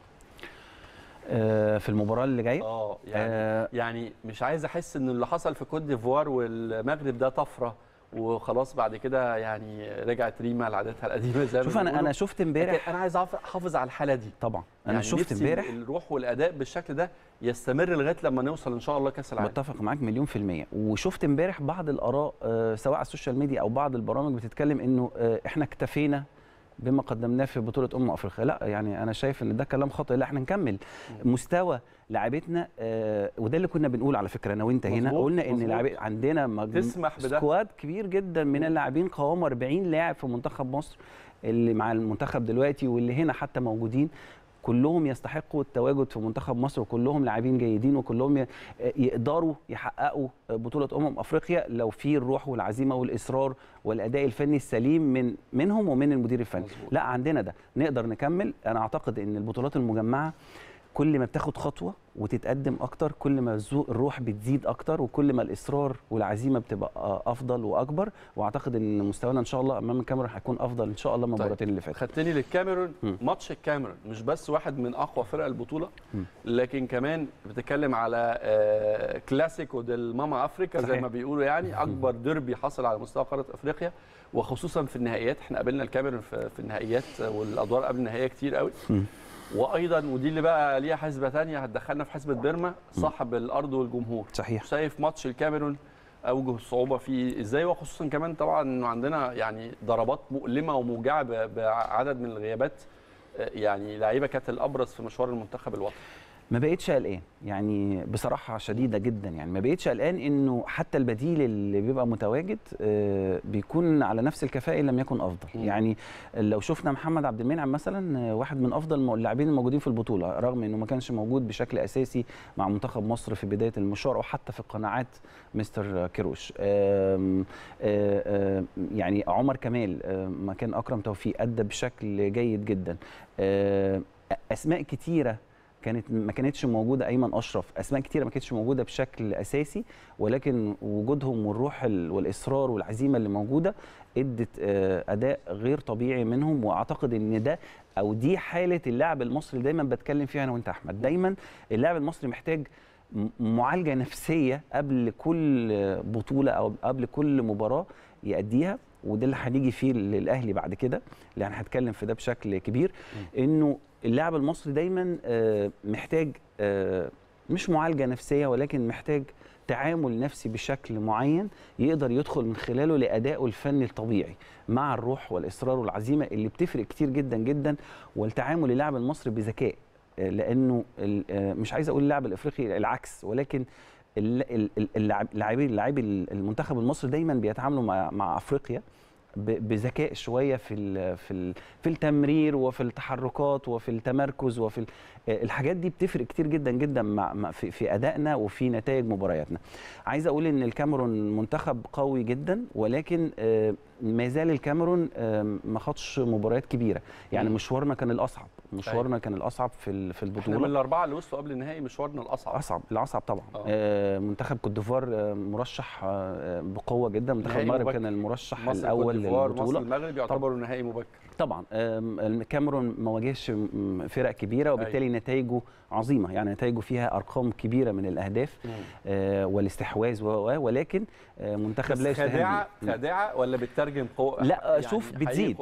[SPEAKER 2] آه، في المباراه
[SPEAKER 1] اللي جايه اه يعني آه يعني مش عايز احس ان اللي حصل في كوت ديفوار والمغرب ده طفره وخلاص بعد كده يعني رجعت ريما لعادتها القديمه زي ما شوف انا انا شفت امبارح انا عايز احافظ على الحاله دي طبعا انا يعني شفت امبارح الروح والاداء بالشكل ده يستمر لغايه لما نوصل ان شاء الله كاس العالم
[SPEAKER 2] متفق معاك مليون في الميه وشفت امبارح بعض الاراء آه، سواء على السوشيال ميديا او بعض البرامج بتتكلم انه آه، احنا اكتفينا بما قدمناه في بطوله امم افريقيا لا يعني انا شايف ان ده كلام خاطئ لا احنا نكمل مستوى لاعبتنا آه وده اللي كنا بنقول على فكره انا وانت هنا قلنا ان عندنا مجم... تسمح بده سكواد كبير جدا من اللاعبين قوام 40 لاعب في منتخب مصر اللي مع المنتخب دلوقتي واللي هنا حتى موجودين كلهم يستحقوا التواجد في منتخب مصر وكلهم لاعبين جيدين وكلهم يقدروا يحققوا بطوله امم افريقيا لو في الروح والعزيمه والاصرار والاداء الفني السليم من منهم ومن المدير الفني مزبوط. لا عندنا ده نقدر نكمل انا اعتقد ان البطولات المجمعه كل ما بتاخد خطوه وتتقدم اكتر كل ما الذوق الروح بتزيد اكتر وكل ما الاصرار والعزيمه بتبقى آه، افضل واكبر واعتقد ان مستوانا ان شاء الله امام الكاميرون هيكون افضل ان شاء الله من المباراتين طيب. اللي فاتت خدتني للكاميرون ماتش الكاميرون مش بس واحد من اقوى فرق البطوله م.
[SPEAKER 1] لكن كمان بتتكلم على آه، كلاسيكو ديل ماما افريكا صحيح. زي ما بيقولوا يعني اكبر ديربي حصل على مستوى قاره افريقيا وخصوصا في النهائيات احنا قابلنا الكاميرون في, النهائيات والادوار قبل النهائيه كتير قوي م. وايضا ودي اللي بقى ليها حسبه ثانيه هتدخلنا في حسبه بيرما صاحب الارض والجمهور صحيح شايف ماتش الكاميرون اوجه الصعوبه فيه ازاي وخصوصا كمان طبعا انه عندنا يعني ضربات مؤلمه وموجعه بعدد من الغيابات آه، يعني لعيبه كانت الابرز في مشوار المنتخب الوطني
[SPEAKER 2] ما بقتش قلقان يعني بصراحه شديده جدا يعني ما بقتش قلقان انه حتى البديل اللي بيبقى متواجد آه، بيكون على نفس الكفاءه ان لم يكن افضل م. يعني لو شفنا محمد عبد المنعم مثلا آه، واحد من افضل اللاعبين الموجودين في البطوله رغم انه ما كانش موجود بشكل اساسي مع منتخب مصر في بدايه المشوار او حتى في قناعات مستر كيروش آه، يعني عمر كمال مكان اكرم توفيق ادى بشكل جيد جدا اسماء كتيره كانت ما كانتش موجوده ايمن اشرف اسماء كتيره ما كانتش موجوده بشكل اساسي ولكن وجودهم والروح والاصرار والعزيمه اللي موجوده ادت آه، اداء غير طبيعي منهم واعتقد ان ده او دي حاله اللاعب المصري دايما بتكلم فيها انا وانت احمد دايما اللاعب المصري محتاج معالجه نفسيه قبل كل بطوله او قبل كل مباراه يأديها وده اللي هنيجي فيه للاهلي بعد كده اللي هنتكلم في ده بشكل كبير انه اللاعب المصري دايما آه، محتاج آه، مش معالجه نفسيه ولكن محتاج تعامل نفسي بشكل معين يقدر يدخل من خلاله لادائه الفني الطبيعي مع الروح والاصرار والعزيمه اللي بتفرق كتير جدا جدا والتعامل اللاعب المصري بذكاء آه، لانه مش عايز اقول اللاعب الافريقي العكس ولكن اللاعبين لاعبي المنتخب المصري دايما بيتعاملوا مع افريقيا بذكاء شويه في في في التمرير وفي التحركات وفي التمركز وفي آه، الحاجات دي بتفرق كتير جدا جدا مع في, في ادائنا وفي نتائج مبارياتنا عايز اقول ان الكاميرون منتخب قوي جدا ولكن آه، ما زال الكاميرون آه، ما خدش مباريات كبيره يعني مشوارنا كان الاصعب مشوارنا كان الاصعب في في البطوله من
[SPEAKER 1] الاربعه اللي وصلوا قبل النهائي مشوارنا
[SPEAKER 2] الاصعب اصعب الاصعب طبعا آه, آه، منتخب كوت ديفوار آه، مرشح آه، بقوه جدا منتخب المغرب كان المرشح الاول للبطوله مصر
[SPEAKER 1] المغرب يعتبروا نهائي مبكر
[SPEAKER 2] طبعا الكاميرون ما واجهش فرق كبيره أيوه. وبالتالي نتائجه عظيمه يعني نتائجه فيها ارقام كبيره من الاهداف والاستحواذ ولكن منتخب لا يستهان خادعه نعم.
[SPEAKER 1] خادعه ولا بتترجم قوه لا يعني شوف بتزيد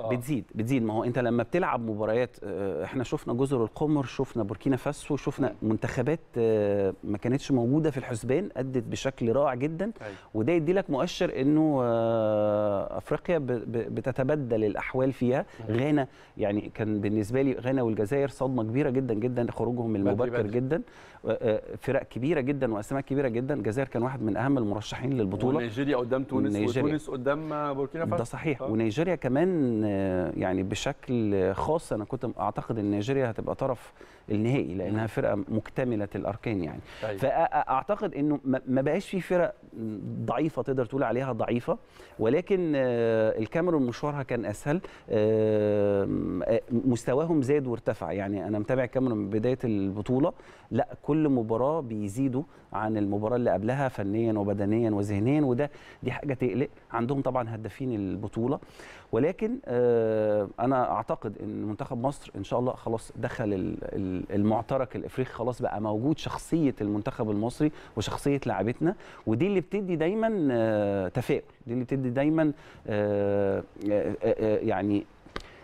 [SPEAKER 1] آه. بتزيد
[SPEAKER 2] بتزيد ما هو انت لما بتلعب مباريات آه، احنا شفنا جزر القمر شفنا بوركينا فاسو شفنا أيوه. منتخبات آه، ما كانتش موجوده في الحسبان ادت بشكل رائع جدا أيوه. وده يدي لك مؤشر انه افريقيا بتتبدل الاحوال فيها أيوه. غانا يعني كان بالنسبه لي غانا والجزائر صدمه كبيره جدا جدا خروجهم المبكر جدا فرق كبيره جدا واسماء كبيره جدا الجزائر كان واحد من اهم المرشحين للبطوله نيجيريا
[SPEAKER 1] قدام تونس ونيجيريا. وتونس قدام بوركينا فاسو ده صحيح
[SPEAKER 2] ونيجيريا كمان يعني بشكل خاص انا كنت اعتقد ان نيجيريا هتبقى طرف النهائي لانها فرقه مكتمله الاركان يعني أيوة. فاعتقد انه ما بقاش في فرق ضعيفه تقدر تقول عليها ضعيفه ولكن آه، الكاميرون مشوارها كان اسهل آه، آه، مستواهم زاد وارتفع يعني انا متابع الكاميرون من بدايه البطوله لا كل مباراه بيزيدوا عن المباراه اللي قبلها فنيا وبدنيا وذهنيا وده دي حاجه تقلق عندهم طبعا هدافين البطوله ولكن انا اعتقد ان منتخب مصر ان شاء الله خلاص دخل ال المعترك الافريقي خلاص بقى موجود شخصيه المنتخب المصري وشخصيه لاعبتنا ودي اللي بتدي دايما آه، تفاؤل دي اللي بتدي دايما آه، آه، يعني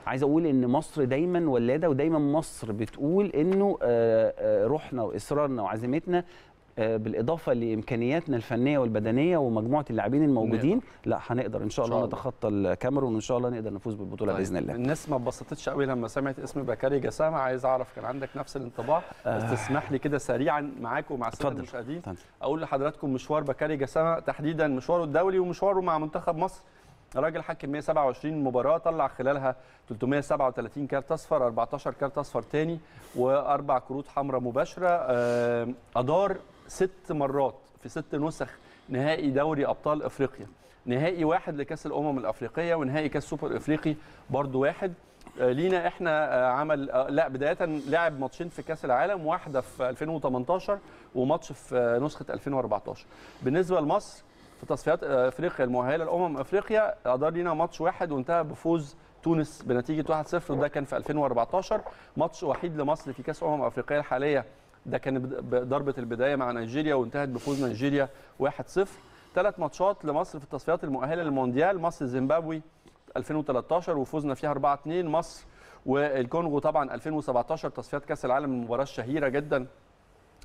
[SPEAKER 2] عايز اقول ان مصر دايما ولاده ودايما مصر بتقول انه روحنا واصرارنا وعزيمتنا آه، بالاضافه لامكانياتنا الفنيه والبدنيه ومجموعه اللاعبين الموجودين نعم. لا هنقدر ان شاء الله, نتخطى الكاميرون وان شاء الله نقدر نفوز بالبطوله طيب. باذن الله الناس ما اتبسطتش قوي لما سمعت اسم بكاري جسامه عايز اعرف كان عندك نفس الانطباع آه. بس تسمح
[SPEAKER 1] لي كده سريعا معاك ومع الساده المشاهدين اقول لحضراتكم مشوار بكاري جسامه تحديدا مشواره الدولي ومشواره مع منتخب مصر راجل حكم 127 مباراه طلع خلالها 337 كارت اصفر 14 كارت اصفر تاني واربع كروت حمراء مباشره آه، ادار ست مرات في ست نسخ نهائي دوري ابطال افريقيا نهائي واحد لكاس الامم الافريقيه ونهائي كاس سوبر افريقي برضو واحد آه، لينا احنا آه، عمل آه، لا بدايه لعب ماتشين في كاس العالم واحده في 2018 وماتش في نسخه 2014 بالنسبه لمصر في تصفيات افريقيا المؤهله لامم افريقيا ادار لينا ماتش واحد وانتهى بفوز تونس بنتيجه 1-0 وده كان في 2014 ماتش وحيد لمصر في كاس امم افريقيا الحاليه ده كان ضربه البدايه مع نيجيريا وانتهت بفوز نيجيريا 1-0 ثلاث ماتشات لمصر في التصفيات المؤهله للمونديال مصر زيمبابوي 2013 وفوزنا فيها 4-2 مصر والكونغو طبعا 2017 تصفيات كاس العالم المباراه الشهيره جدا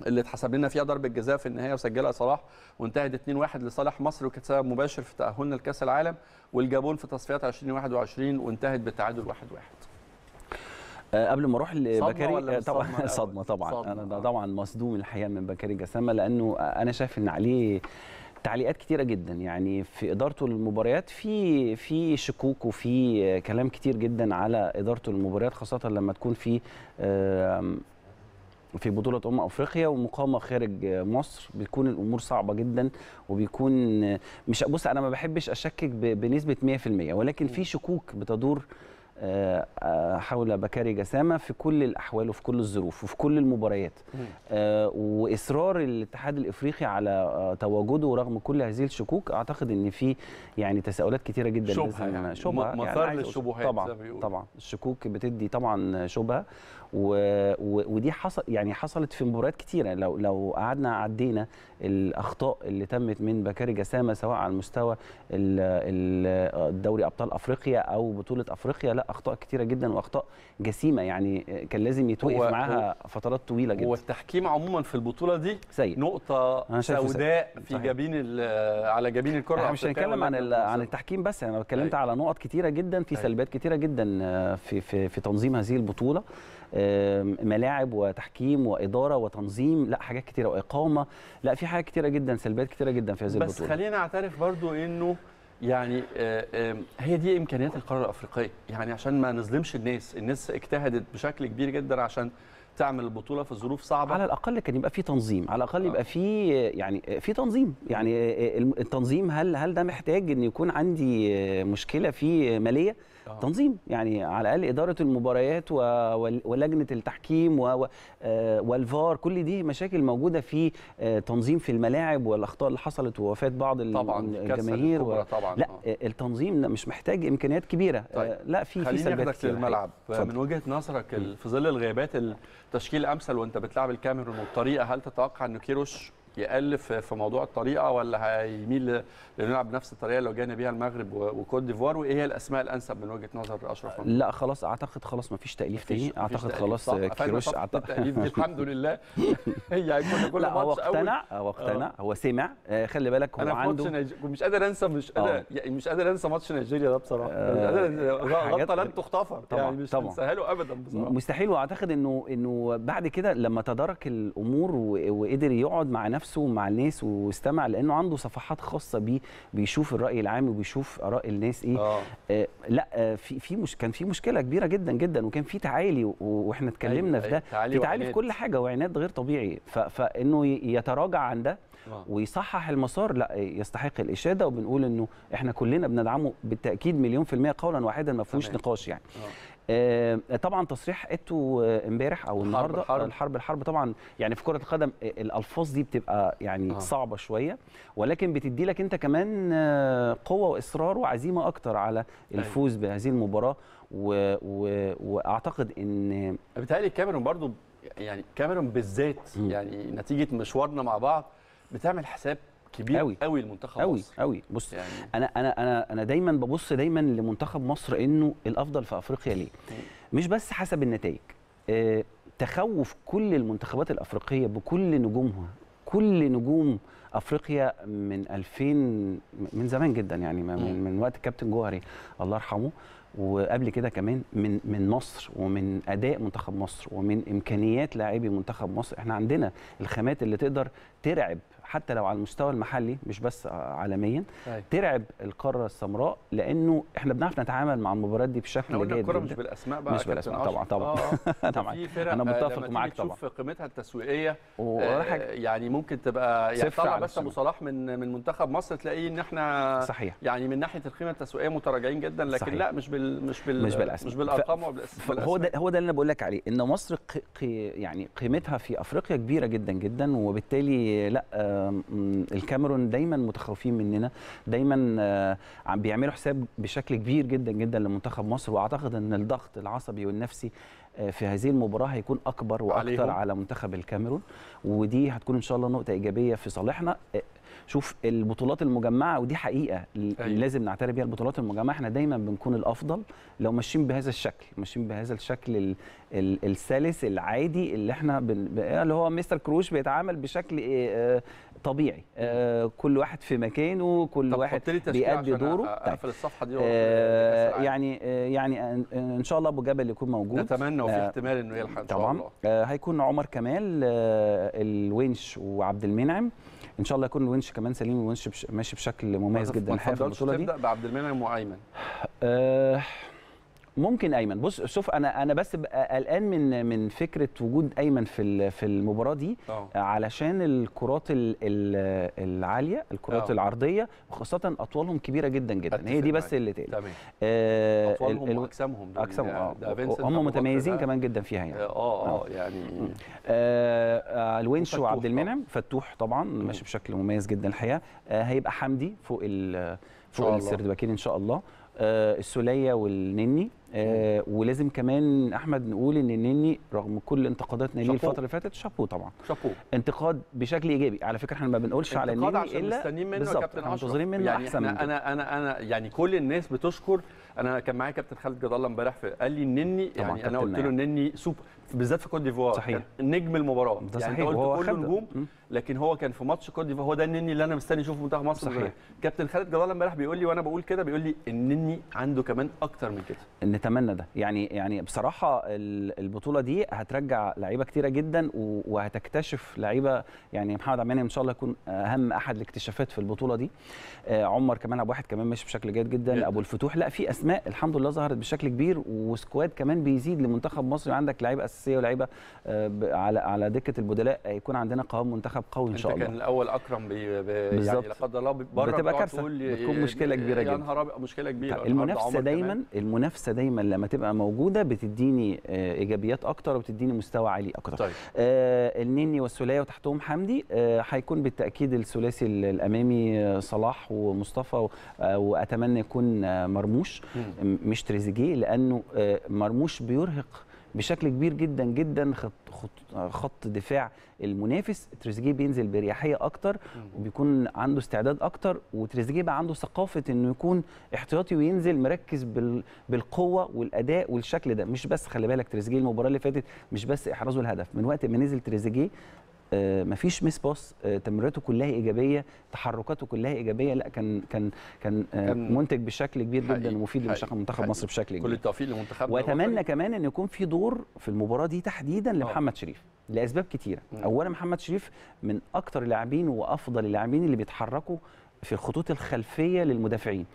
[SPEAKER 1] اللي اتحسب لنا فيها ضربه جزاء في النهايه وسجلها صلاح وانتهت 2-1 لصالح مصر وكانت سبب مباشر في تاهلنا لكاس العالم والجابون في تصفيات 2021 وانتهت بالتعادل
[SPEAKER 2] 1-1 آه، قبل ما اروح لبكاري آه، طبعا صدمه طبعا انا آه. طبعا مصدوم الحقيقه من بكاري جسامه لانه انا شايف ان عليه تعليقات كتيره جدا يعني في ادارته للمباريات في في شكوك وفي كلام كتير جدا على ادارته للمباريات خاصه لما تكون في في بطولة أمم أفريقيا ومقامة خارج مصر بتكون الأمور صعبة جدا وبيكون مش بص أنا ما بحبش أشكك بنسبة 100% ولكن في شكوك بتدور آه، آه، حول بكاري جسامه في كل الاحوال وفي كل الظروف وفي كل المباريات آه، واصرار الاتحاد الافريقي على تواجده رغم كل هذه الشكوك اعتقد ان في يعني تساؤلات كثيره جدا شبهه يعني شبهه يعني, يعني طبعا طبعا الشكوك بتدي طبعا شبهه و... و... ودي حصل يعني حصلت في مباريات كتيره لو لو قعدنا عدينا الاخطاء اللي تمت من بكاري جسامه سواء على المستوى الدوري ابطال افريقيا او بطوله افريقيا لا اخطاء كتيره جدا واخطاء جسيمه يعني كان لازم يتوقف معاها و... فترات طويله جدا والتحكيم
[SPEAKER 1] عموما في البطوله دي سيء. نقطه سوداء في صحيح. جبين على جبين الكره احنا مش هنتكلم عن
[SPEAKER 2] عن التحكيم بس انا اتكلمت أيوه. على نقط كتيره جدا في أيوه. سلبيات كتيره جدا آه، في في, في تنظيم هذه البطوله ملاعب وتحكيم واداره وتنظيم لا حاجات كتيره واقامه لا في حاجات كتيره جدا سلبيات كتيره جدا في هذه البطوله بس
[SPEAKER 1] خلينا اعترف برضو انه يعني آه، هي دي
[SPEAKER 2] امكانيات القاره الافريقيه يعني عشان ما نظلمش الناس الناس اجتهدت بشكل كبير جدا عشان تعمل البطوله في ظروف صعبه على الاقل كان يبقى في تنظيم على الاقل يبقى آه. في يعني آه، في تنظيم يعني التنظيم هل هل ده محتاج ان يكون عندي مشكله في ماليه آه. تنظيم يعني على الاقل اداره المباريات ولجنه التحكيم آه، والفار كل دي مشاكل موجوده في آه، تنظيم في الملاعب والاخطاء اللي حصلت ووفاه بعض طبعا الجماهير و... طبعا لا آه. آه، التنظيم مش محتاج امكانيات كبيره طيب. لا في في سلبيات للملعب من
[SPEAKER 1] وجهه نظرك في ظل الغيابات التشكيل امثل وانت بتلعب الكاميرون والطريقه هل تتوقع ان كيروش يالف في موضوع الطريقه ولا هيميل لنلعب بنفس الطريقه اللي واجهنا بيها المغرب وكوت ديفوار وايه هي الاسماء الانسب من وجهه نظر اشرف عمر؟ لا
[SPEAKER 2] خلاص اعتقد خلاص مفيش تاليف تاني اعتقد خلاص كيروش اعتقد الحمد لله يعني هيكون كل ماتش هو اقتنع هو آه. اقتنع هو سمع آه، خلي بالك هو أنا عنده نيج... مش قادر انسى مش قادر آه. يعني مش قادر انسى ماتش نيجيريا ده بصراحه مش قادر غلطه لن
[SPEAKER 1] طبعا يعني مش هنساها ابدا بصراحه
[SPEAKER 2] مستحيل واعتقد انه انه بعد كده لما تدارك الامور وقدر يقعد مع نفسه نفسه مع الناس واستمع لانه عنده صفحات خاصه بيه بيشوف الراي العام وبيشوف اراء الناس ايه آه. آه لا آه في في مش كان في مشكله كبيره جدا جدا وكان في تعالي واحنا اتكلمنا أيوة، في أيوة، ده تعالي, تعالي في كل حاجه وعناد غير طبيعي فانه يتراجع عن ده آه. ويصحح المسار لا يستحق الاشاده وبنقول انه احنا كلنا بندعمه بالتاكيد مليون في الميه قولا واحدا ما فيهوش نقاش يعني أوه. آه، طبعا تصريح اتو آه، امبارح او النهارده الحرب آه، الحرب الحرب طبعا يعني في كره القدم الالفاظ دي بتبقى يعني آه. صعبه شويه ولكن بتدي لك انت كمان قوه واصرار وعزيمه اكتر على أيوة. الفوز بهذه المباراه و... و... واعتقد ان بتهيألي كاميرون برضو يعني كاميرون بالذات يعني نتيجه مشوارنا مع بعض بتعمل حساب كبير قوي قوي
[SPEAKER 1] المنتخب قوي مصر.
[SPEAKER 2] قوي بص يعني. انا انا انا انا دايما ببص دايما لمنتخب مصر انه الافضل في افريقيا ليه مش بس حسب النتائج آه، تخوف كل المنتخبات الافريقيه بكل نجومها كل نجوم افريقيا من 2000 من زمان جدا يعني من, من وقت كابتن جوهري الله يرحمه وقبل كده كمان من من مصر ومن اداء منتخب مصر ومن امكانيات لاعبي منتخب مصر احنا عندنا الخامات اللي تقدر ترعب حتى لو على المستوى المحلي مش بس آه، عالميا أي. طيب. ترعب القاره السمراء لانه احنا بنعرف نتعامل مع المباريات دي بشكل جيد الكره مش بالاسماء بقى مش بالاسماء طبعا طبعا آه. انا متفق آه، معاك طبعا تشوف
[SPEAKER 1] قيمتها التسويقيه آه يعني ممكن تبقى يعني طلع بس ابو صلاح من من منتخب مصر تلاقيه ان احنا صحيح يعني من ناحيه القيمه التسويقيه متراجعين جدا لكن صحيح. لا مش بال مش بال مش بالاسماء مش بالارقام هو
[SPEAKER 2] ده هو ده اللي انا بقول لك عليه ان مصر يعني قيمتها في افريقيا كبيره جدا جدا وبالتالي لا آه، الكاميرون دايما متخوفين مننا دايما آه، بيعملوا حساب بشكل كبير جدا جدا لمنتخب مصر واعتقد ان الضغط العصبي والنفسي آه، في هذه المباراه هيكون اكبر واكثر على منتخب الكاميرون ودي هتكون ان شاء الله نقطه ايجابيه في صالحنا آه، شوف البطولات المجمعه ودي حقيقه أيوة. لازم نعترف بيها البطولات المجمعه احنا دايما بنكون الافضل لو ماشيين بهذا الشكل ماشيين بهذا الشكل ال ال السلس العادي اللي احنا بن... اللي هو مستر كروش بيتعامل بشكل طبيعي آه كل واحد في مكانه كل واحد بيأدي دوره اقفل
[SPEAKER 1] طيب. الصفحه دي آه
[SPEAKER 2] يعني آه يعني ان شاء الله ابو جبل يكون موجود نتمنى وفي آه، احتمال
[SPEAKER 1] انه يلحق ان شاء طبعا. الله
[SPEAKER 2] آه هيكون عمر كمال آه الونش وعبد المنعم ان شاء الله يكون الونش كمان سليم الونش ماشي بشكل مميز جدا الحقيقه البطوله دي تبدا بعبد المنعم وايمن آه ممكن ايمن بص شوف انا انا بس قلقان من من فكره وجود ايمن في في المباراه دي أوه. علشان الكرات العاليه الكرات أوه. العرضيه وخاصه اطوالهم كبيره جدا جدا هي دي بس اللي تقلق تمام آه اطوالهم واجسامهم اجسامهم يعني اه, آه، هم متميزين آه. كمان جدا فيها يعني اه اه, آه. يعني آه الونش وعبد المنعم فتوح طبعا ماشي بشكل مميز جدا الحقيقه آه هيبقى حمدي فوق فوق السرد باكين ان شاء الله آه، السوليه والنني آه، ولازم كمان احمد نقول ان النني رغم كل انتقاداتنا ليه الفتره اللي فاتت شابو طبعا شابو انتقاد بشكل ايجابي على فكره احنا ما بنقولش على النني الا بالظبط منه يا منه يعني احسن انا
[SPEAKER 1] انا انا يعني كل الناس بتشكر انا كان معايا كابتن خالد جد الله امبارح قال لي النني يعني انا قلت له النني سوبر بالذات في كوت ديفوار صحيح نجم المباراه ده يعني صحيح هو كله نجوم لكن هو كان في ماتش كوت ديفوار هو ده النني اللي انا مستني اشوفه منتخب مصر صحيح كابتن خالد جد الله امبارح بيقول لي وانا بقول كده بيقول لي النني عنده كمان اكتر من كده
[SPEAKER 2] نتمنى ده يعني يعني بصراحه البطوله دي هترجع لعيبه كتيره جدا وهتكتشف لعيبه يعني محمد عماني ان شاء الله يكون اهم احد الاكتشافات في البطوله دي آه، عمر كمان ابو واحد كمان ماشي بشكل جيد جدا ابو الفتوح لا في اسماء اسماء الحمد لله ظهرت بشكل كبير وسكواد كمان بيزيد لمنتخب مصر عندك لعيبه اساسيه ولاعيبه آه، على على دكه البدلاء يكون عندنا قوام منتخب قوي ان شاء الله كان
[SPEAKER 1] الاول اكرم بي بي يعني لا قدر الله بره بتبقى كارثه بتكون مشكله كبيره جدا يا نهار مشكله كبيره المنافسه دايما كمان.
[SPEAKER 2] المنافسه دايما لما تبقى موجوده بتديني آه، ايجابيات اكتر وبتديني مستوى عالي اكتر طيب. آه النني والسوليه وتحتهم حمدي آه، هيكون آه بالتاكيد الثلاثي الامامي صلاح ومصطفى واتمنى يكون مرموش مش تريزيجيه لانه آه، مرموش بيرهق بشكل كبير جدا جدا خط خط, خط دفاع المنافس تريزيجيه بينزل باريحيه اكتر وبيكون عنده استعداد اكتر وتريزيجيه بقى عنده ثقافه انه يكون احتياطي وينزل مركز بال بالقوه والاداء والشكل ده مش بس خلي بالك تريزيجيه المباراه اللي فاتت مش بس احرازه الهدف من وقت ما نزل تريزيجيه آه، مفيش ميس باس آه، تمريراته كلها ايجابيه تحركاته كلها ايجابيه لا كان كان كان آه، منتج بشكل كبير جدا ومفيد لمنتخب منتخب مصر بشكل كبير كل
[SPEAKER 1] التوفيق لمنتخبنا واتمنى
[SPEAKER 2] كمان ان يكون في دور في المباراه دي تحديدا لمحمد شريف لاسباب كتيره اولا محمد شريف من اكثر اللاعبين وافضل اللاعبين اللي بيتحركوا في الخطوط الخلفيه للمدافعين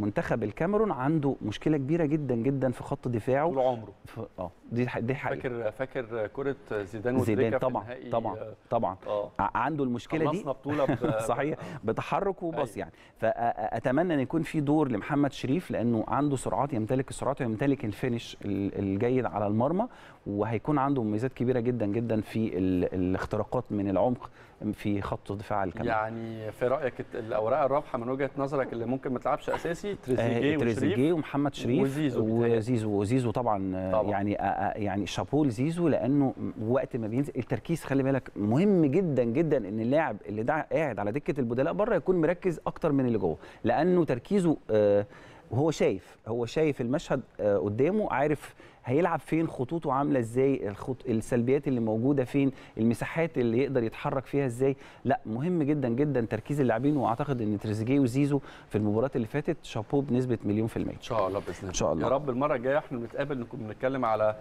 [SPEAKER 2] منتخب الكاميرون عنده مشكله كبيره جدا جدا في خط دفاعه طول عمره اه دي دي حقيقة.
[SPEAKER 1] فاكر فاكر كره زيدان زيدان طبعا طبعا
[SPEAKER 2] طبعا آه. آه. عنده المشكله دي بطوله صحيح بتحرك وباص أيوة. يعني فاتمنى ان يكون في دور لمحمد شريف لانه عنده سرعات يمتلك السرعات ويمتلك الفينش الجيد على المرمى وهيكون عنده مميزات كبيره جدا جدا في الاختراقات من العمق في خط دفاع الكامل
[SPEAKER 1] يعني في رايك الاوراق الرابحه من وجهه نظرك اللي ممكن ما تلعبش اساسي تريزيجيه آه، وشريف تريزيجيه ومحمد شريف وزيزو
[SPEAKER 2] وزيزو وزيزو طبعا, طبعا. يعني آه، يعني شابول زيزو لانه وقت ما بينزل التركيز خلي بالك مهم جدا جدا ان اللاعب اللي ده قاعد على دكه البدلاء بره يكون مركز اكتر من اللي جوه لانه تركيزه آه وهو شايف هو شايف المشهد آه، قدامه عارف هيلعب فين خطوطه عامله ازاي الخط... السلبيات اللي موجوده فين المساحات اللي يقدر يتحرك فيها ازاي لا مهم جدا جدا تركيز اللاعبين واعتقد ان تريزيجيه وزيزو في المباراه اللي فاتت شابوه بنسبه مليون في الميه ان شاء الله باذن الله يا
[SPEAKER 1] رب المره الجايه احنا بنتقابل نكون بنتكلم على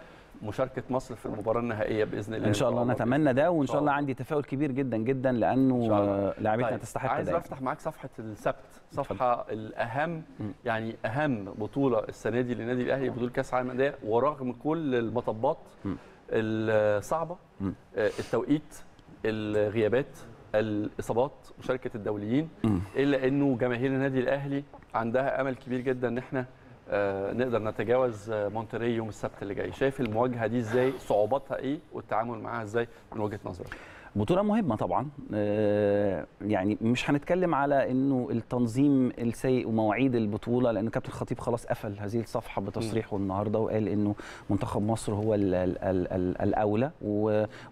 [SPEAKER 1] مشاركه مصر في المباراه النهائيه باذن الله ان شاء الله نتمنى
[SPEAKER 2] ده وان شاء الله عندي تفاؤل كبير جدا جدا لانه لاعبتنا طيب. تستحق ده عايز افتح
[SPEAKER 1] معاك صفحه السبت صفحه الاهم يعني اهم بطوله السنه دي للنادي الاهلي بطوله كاس العالم الانديه ورغم كل المطبات الصعبه آه، التوقيت الغيابات الاصابات مشاركه الدوليين الا انه جماهير النادي الاهلي عندها امل كبير جدا ان احنا آه، نقدر نتجاوز آه، مونتري يوم السبت اللي جاي شايف المواجهه دي ازاي صعوباتها ايه والتعامل معاها ازاي من وجهه
[SPEAKER 2] نظرك بطولة مهمة طبعا آه، يعني مش هنتكلم على انه التنظيم السيء ومواعيد البطولة لان كابتن خطيب خلاص قفل هذه الصفحة بتصريحه النهارده وقال انه منتخب مصر هو الـ الـ الـ الـ الاولى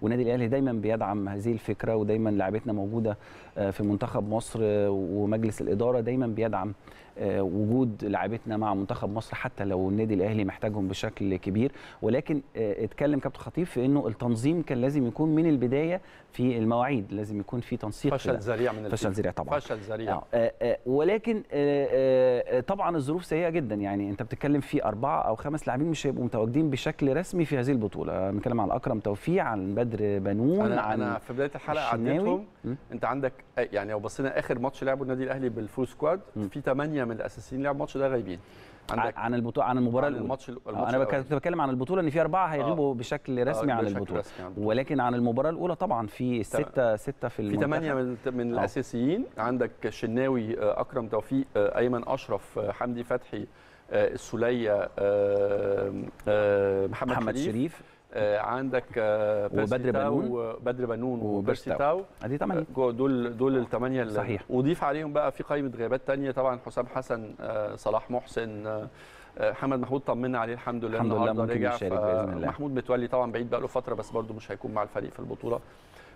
[SPEAKER 2] ونادي الاهلي دايما بيدعم هذه الفكرة ودايما لعبتنا موجودة في منتخب مصر ومجلس الإدارة دايما بيدعم آه، وجود لاعبتنا مع منتخب مصر حتى لو النادي الاهلي محتاجهم بشكل كبير ولكن آه، اتكلم كابتن خطيب في انه التنظيم كان لازم يكون من البدايه في المواعيد لازم يكون في تنسيق فشل ذريع من فشل ذريع طبعا فشل ذريع آه آه آه ولكن آه، طبعا الظروف سيئه جدا يعني انت بتتكلم في اربعه او خمس لاعبين مش هيبقوا متواجدين بشكل رسمي في هذه البطوله بنتكلم عن اكرم توفيق عن بدر بنون أنا عن انا في
[SPEAKER 1] بدايه الحلقه عديتهم انت عندك يعني لو بصينا اخر ماتش لعبه النادي الاهلي بالفول
[SPEAKER 2] سكواد في 8 من الاساسيين لعب الماتش ده غايبين عندك عن البطوله عن المباراه عن الماتش, انا كنت بتكلم عن البطوله ان في اربعه هيغيبوا آه. بشكل آه، رسمي آه. عن البطوله رسمي ولكن عن المباراه الاولى طبعا في سته سته في المنتخب في ثمانيه من,
[SPEAKER 1] من آه. الاساسيين عندك الشناوي آه، اكرم توفيق آه، ايمن اشرف حمدي فتحي السوليه محمد, محمد شريف, شريف. آه، عندك آه، وبدر بنون وبدر بنون وبرستاو ادي 8 دول دول الثمانيه اللي صحيح وضيف عليهم بقى في قائمه غيابات ثانيه طبعا حسام حسن آه، صلاح محسن محمد محمود طمنا عليه الحمد لله الحمد لله ممكن رجع يشارك باذن الله محمود متولي طبعا بعيد بقى له فتره بس برده مش هيكون مع الفريق في البطوله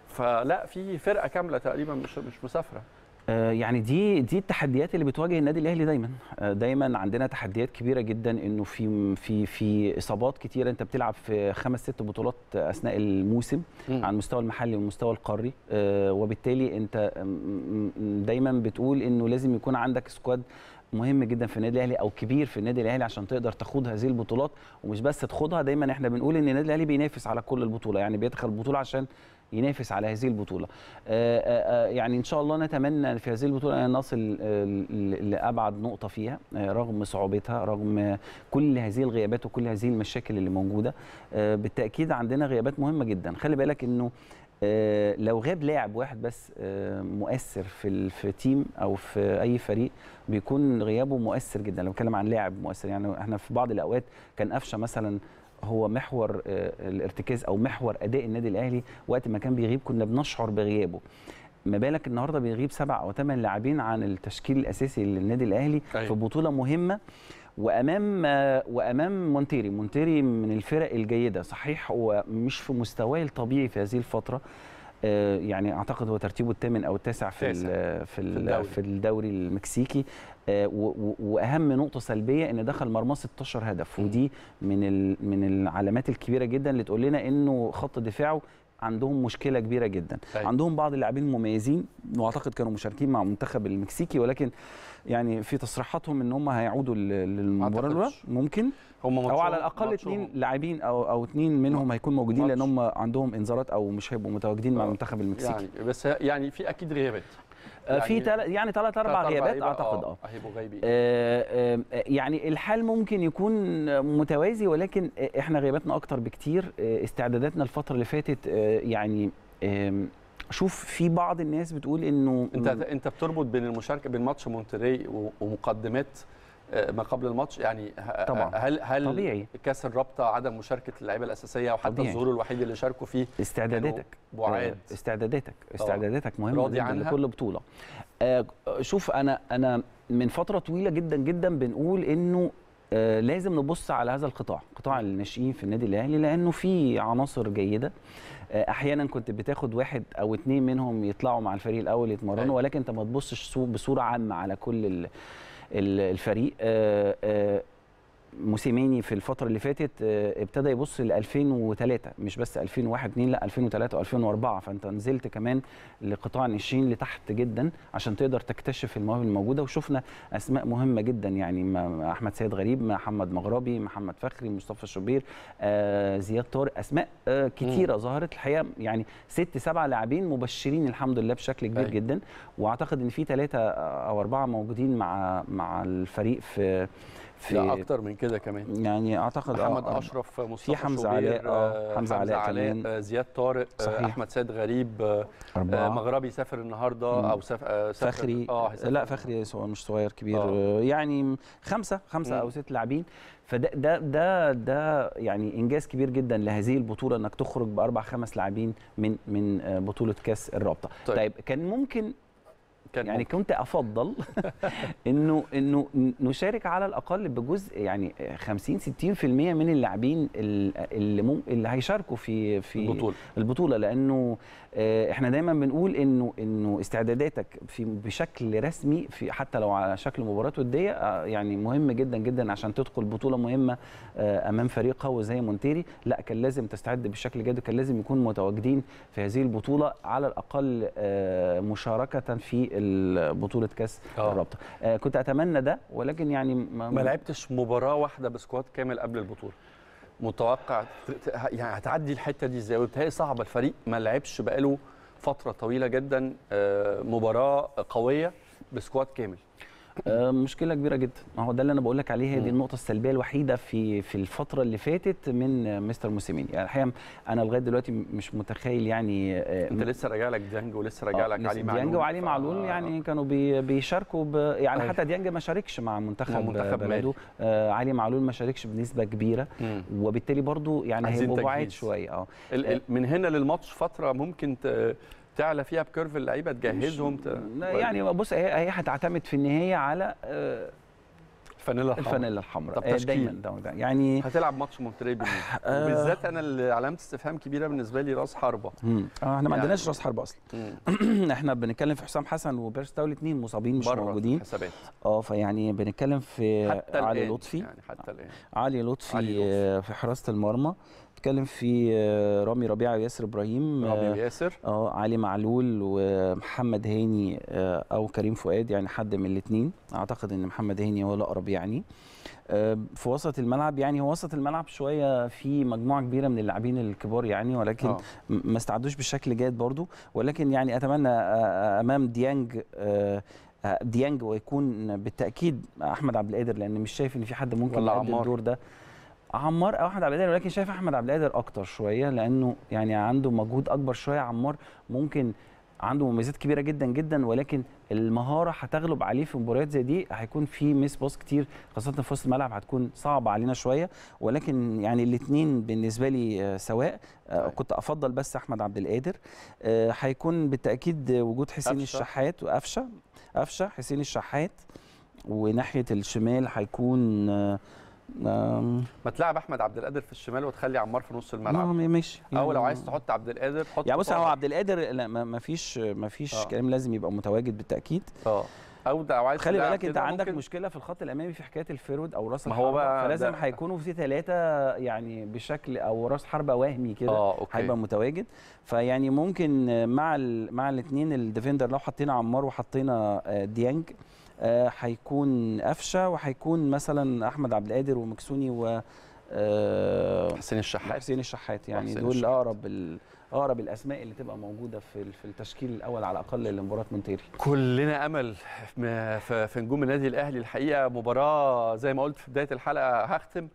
[SPEAKER 1] فلا في فرقه كامله تقريبا مش مش مسافره
[SPEAKER 2] آه، يعني دي دي التحديات اللي بتواجه النادي الاهلي دايما آه، دايما عندنا تحديات كبيره جدا انه في في في اصابات كتيره انت بتلعب في خمس ست بطولات اثناء الموسم على المستوى المحلي والمستوى القاري آه، وبالتالي انت دايما بتقول انه لازم يكون عندك سكواد مهم جدا في النادي الاهلي او كبير في النادي الاهلي عشان تقدر تخوض هذه البطولات ومش بس تخوضها دايما احنا بنقول ان النادي الاهلي بينافس على كل البطوله يعني بيدخل البطوله عشان ينافس على هذه البطوله آه، آه، آه، يعني ان شاء الله نتمنى في هذه البطوله ان نصل لابعد نقطه فيها رغم صعوبتها رغم كل هذه الغيابات وكل هذه المشاكل اللي موجوده بالتاكيد عندنا غيابات مهمه جدا خلي بالك انه لو غاب لاعب واحد بس مؤثر في في تيم او في اي فريق بيكون غيابه مؤثر جدا لو بتكلم عن لاعب مؤثر يعني احنا في بعض الاوقات كان قفشه مثلا هو محور آه، الارتكاز او محور اداء النادي الاهلي وقت ما كان بيغيب كنا بنشعر بغيابه ما بالك النهارده بيغيب سبع او ثمان لاعبين عن التشكيل الاساسي للنادي الاهلي أيوة. في بطوله مهمه وامام آه، وامام مونتيري مونتيري من الفرق الجيده صحيح هو مش في مستواه الطبيعي في هذه الفتره آه، يعني اعتقد هو ترتيبه الثامن او التاسع في تاسع. في في الدوري المكسيكي آه، واهم نقطه سلبيه ان دخل مرمى 16 هدف ودي من من العلامات الكبيره جدا اللي تقول لنا انه خط دفاعه عندهم مشكله كبيره جدا طيب. عندهم بعض اللاعبين مميزين واعتقد كانوا مشاركين مع منتخب المكسيكي ولكن يعني في تصريحاتهم ان هم هيعودوا للمباراه الاولى ممكن هم او على الاقل اثنين لاعبين او او اثنين منهم هيكون موجودين لان هم عندهم انذارات او مش هيبقوا متواجدين مع آه. منتخب المكسيكي
[SPEAKER 1] يعني بس يعني في اكيد غيابات
[SPEAKER 2] آه، يعني في تل... يعني ثلاث اربع غيابات اعتقد آه،, اه هيبقوا غايبين آه، يعني الحال ممكن يكون متوازي ولكن احنا غياباتنا اكتر بكتير استعداداتنا الفتره اللي فاتت يعني شوف في بعض الناس بتقول انه انت انت
[SPEAKER 1] بتربط بين المشاركه بين ماتش مونتري ومقدمات ما قبل الماتش يعني طبعا هل هل طبيعي. كاس الرابطه عدم مشاركه اللعيبه الاساسيه او حتى الظهور الوحيد اللي شاركوا فيه
[SPEAKER 2] استعداداتك بعاد آه، استعداداتك استعداداتك مهمه راضي عنها لكل بطوله آه، شوف انا انا من فتره طويله جدا جدا بنقول انه آه، لازم نبص على هذا القطاع قطاع الناشئين في النادي الاهلي لانه في عناصر جيده احيانا كنت بتاخد واحد او اثنين منهم يطلعوا مع الفريق الاول يتمرنوا أيوة. ولكن انت ما تبصش بصوره عامه على كل الفريق آه، آه، موسيماني في الفتره اللي فاتت آه، ابتدى يبص ل 2003 مش بس 2001 2 لا 2003 و2004 فانت نزلت كمان لقطاع ناشئين لتحت جدا عشان تقدر تكتشف المواهب الموجوده وشفنا اسماء مهمه جدا يعني احمد سيد غريب محمد مغربي محمد فخري مصطفى شوبير آه، زياد طارق اسماء كثيره آه، كتيره ظهرت الحقيقه يعني ست سبع لاعبين مبشرين الحمد لله بشكل كبير أي. أيوة. جدا واعتقد ان في ثلاثه او اربعه موجودين مع مع الفريق في في لا اكتر من كده كمان يعني اعتقد محمد آه اشرف
[SPEAKER 1] مصطفى في آه، آه، حمزه علاء آه حمزه علاء كمان آه، زياد طارق صحيح. احمد سيد غريب أربعة. مغربي سافر النهارده مم. او سافر فخري آه لا
[SPEAKER 2] فخري مش صغير كبير آه. يعني خمسه خمسه مم. او ست لاعبين فده ده ده ده يعني انجاز كبير جدا لهذه البطوله انك تخرج باربع خمس لاعبين من من بطوله كاس الرابطه طيب. طيب كان ممكن كان يعني كنت افضل انه انه نشارك على الاقل بجزء يعني 50 60% من اللاعبين اللي اللي هيشاركوا في في البطوله البطوله لانه آه، احنا دايما بنقول انه انه استعداداتك في بشكل رسمي في حتى لو على شكل مباراه وديه آه، يعني مهم جدا جدا عشان تدخل بطوله مهمه آه، امام فريق قوي زي مونتيري لا كان لازم تستعد بشكل جيد وكان لازم يكون متواجدين في هذه البطوله على الاقل مشاركه في بطوله كاس الرابطه كنت اتمنى ده ولكن يعني ما, ما
[SPEAKER 1] لعبتش مباراه واحده بسكواد كامل قبل البطوله متوقع يعني هتعدي الحته دي ازاي وبتهيألي صعبه الفريق ما لعبش بقاله فتره طويله جدا آه، مباراه قويه بسكواد كامل
[SPEAKER 2] آه، مشكله كبيره جدا ما هو ده اللي انا بقول لك عليه هي دي النقطه السلبيه الوحيده في في الفتره اللي فاتت من مستر موسيميني يعني الحقيقه انا لغايه دلوقتي مش متخيل يعني آه، انت
[SPEAKER 1] لسه راجع لك ديانج ولسه راجع آه، لك علي معلول ديانج وعلي
[SPEAKER 2] معلول يعني كانوا بيشاركوا ب... يعني حتى ديانج ما شاركش مع منتخب, منتخب بلده آه علي معلول ما شاركش بنسبه كبيره وبالتالي برضو يعني هيبقوا بعاد شويه
[SPEAKER 1] اه من هنا للماتش فتره ممكن تعلى فيها بكيرف اللعيبه تجهزهم ت... يعني
[SPEAKER 2] بص هي هتعتمد في النهايه على
[SPEAKER 1] آه، الفانيلا الحمراء الفانيلا الحمراء طب آه، تشكيل دايما دايما يعني هتلعب ماتش مونتري آه وبالذات انا اللي علامه استفهام كبيره بالنسبه لي راس حربه آه،
[SPEAKER 2] احنا ما احنا يعني ما عندناش راس حربه اصلا احنا بنتكلم في حسام حسن وبيرس تاول الاثنين مصابين مش موجودين حسابات اه فيعني بنتكلم في علي لطفي يعني حتى الان علي لطفي, علي لطفي في حراسه المرمى بتكلم في آه، رامي ربيعه وياسر ابراهيم رامي آه، وياسر اه علي معلول ومحمد هاني آه، او كريم فؤاد يعني حد من الاثنين اعتقد ان محمد هاني هو الاقرب يعني في وسط الملعب يعني هو وسط الملعب شويه في مجموعه كبيره من اللاعبين الكبار يعني ولكن أوه. ما استعدوش بالشكل جيد برضو ولكن يعني اتمنى امام ديانج ديانج ويكون بالتاكيد احمد عبد القادر لان مش شايف ان في حد ممكن يقدم الدور ده عمار او احمد عبد القادر ولكن شايف احمد عبد القادر اكتر شويه لانه يعني عنده مجهود اكبر شويه عمار ممكن عنده مميزات كبيره جدا جدا ولكن المهاره هتغلب عليه في مباريات زي دي هيكون في ميس باص كتير خاصه في وسط الملعب هتكون صعبه علينا شويه ولكن يعني الاثنين بالنسبه لي آه، سواء آه، طيب. كنت افضل بس احمد عبد القادر آه، هيكون بالتاكيد وجود حسين الشحات وقفشه قفشه حسين الشحات وناحيه الشمال هيكون ما تلعب احمد
[SPEAKER 1] عبد القادر في الشمال وتخلي عمار في نص الملعب آه، ماشي او يعني لو عايز تحط عبد القادر حط يعني بص هو عبد
[SPEAKER 2] القادر لا ما فيش ما فيش آه. كلام لازم يبقى متواجد بالتاكيد اه او ده عايز خلي بالك انت عندك ممكن... مشكله في الخط الامامي في حكايه الفيرود او راس الحربه بقى فلازم هيكونوا في ثلاثه يعني بشكل او راس حربه وهمي كده آه، هيبقى متواجد فيعني ممكن مع مع الاثنين الديفندر لو حطينا عمار وحطينا ديانج آه، هيكون قفشه وهيكون مثلا احمد عبد القادر ومكسوني و آه، حسين الشحات حسين الشحات يعني دول اقرب اقرب الاسماء اللي تبقى موجوده في في التشكيل الاول على الاقل لمباراه مونتيري
[SPEAKER 1] كلنا امل في نجوم النادي الاهلي الحقيقه مباراه زي ما قلت في بدايه الحلقه هختم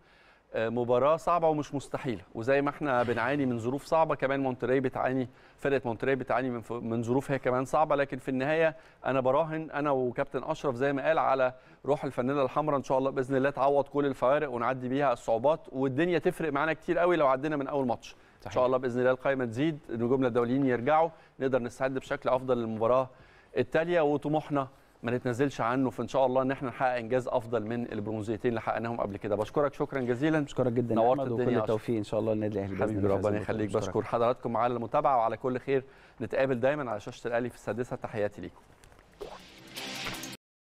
[SPEAKER 1] آه، مباراه صعبه ومش مستحيله وزي ما احنا بنعاني من ظروف صعبه كمان مونتري بتعاني فرقه مونتري بتعاني من من ظروف هي كمان صعبه لكن في النهايه انا براهن انا وكابتن اشرف زي ما قال على روح الفنانة الحمراء ان شاء الله باذن الله تعوض كل الفوارق ونعدي بيها الصعوبات والدنيا تفرق معانا كتير قوي لو عدينا من اول ماتش صحيح. ان شاء الله باذن الله القائمه تزيد نجومنا الدوليين يرجعوا نقدر نستعد بشكل افضل للمباراه التاليه وطموحنا ما نتنزلش عنه فان شاء الله ان احنا نحقق انجاز افضل من البرونزيتين اللي حققناهم قبل كده بشكرك شكرا جزيلا بشكرك جدا نورت الدنيا وكل التوفيق
[SPEAKER 2] ان شاء الله للنادي الاهلي حبيبي ربنا يخليك بشكر
[SPEAKER 1] حضراتكم على المتابعه وعلى كل خير نتقابل دايما على شاشه الاهلي في السادسه تحياتي ليكم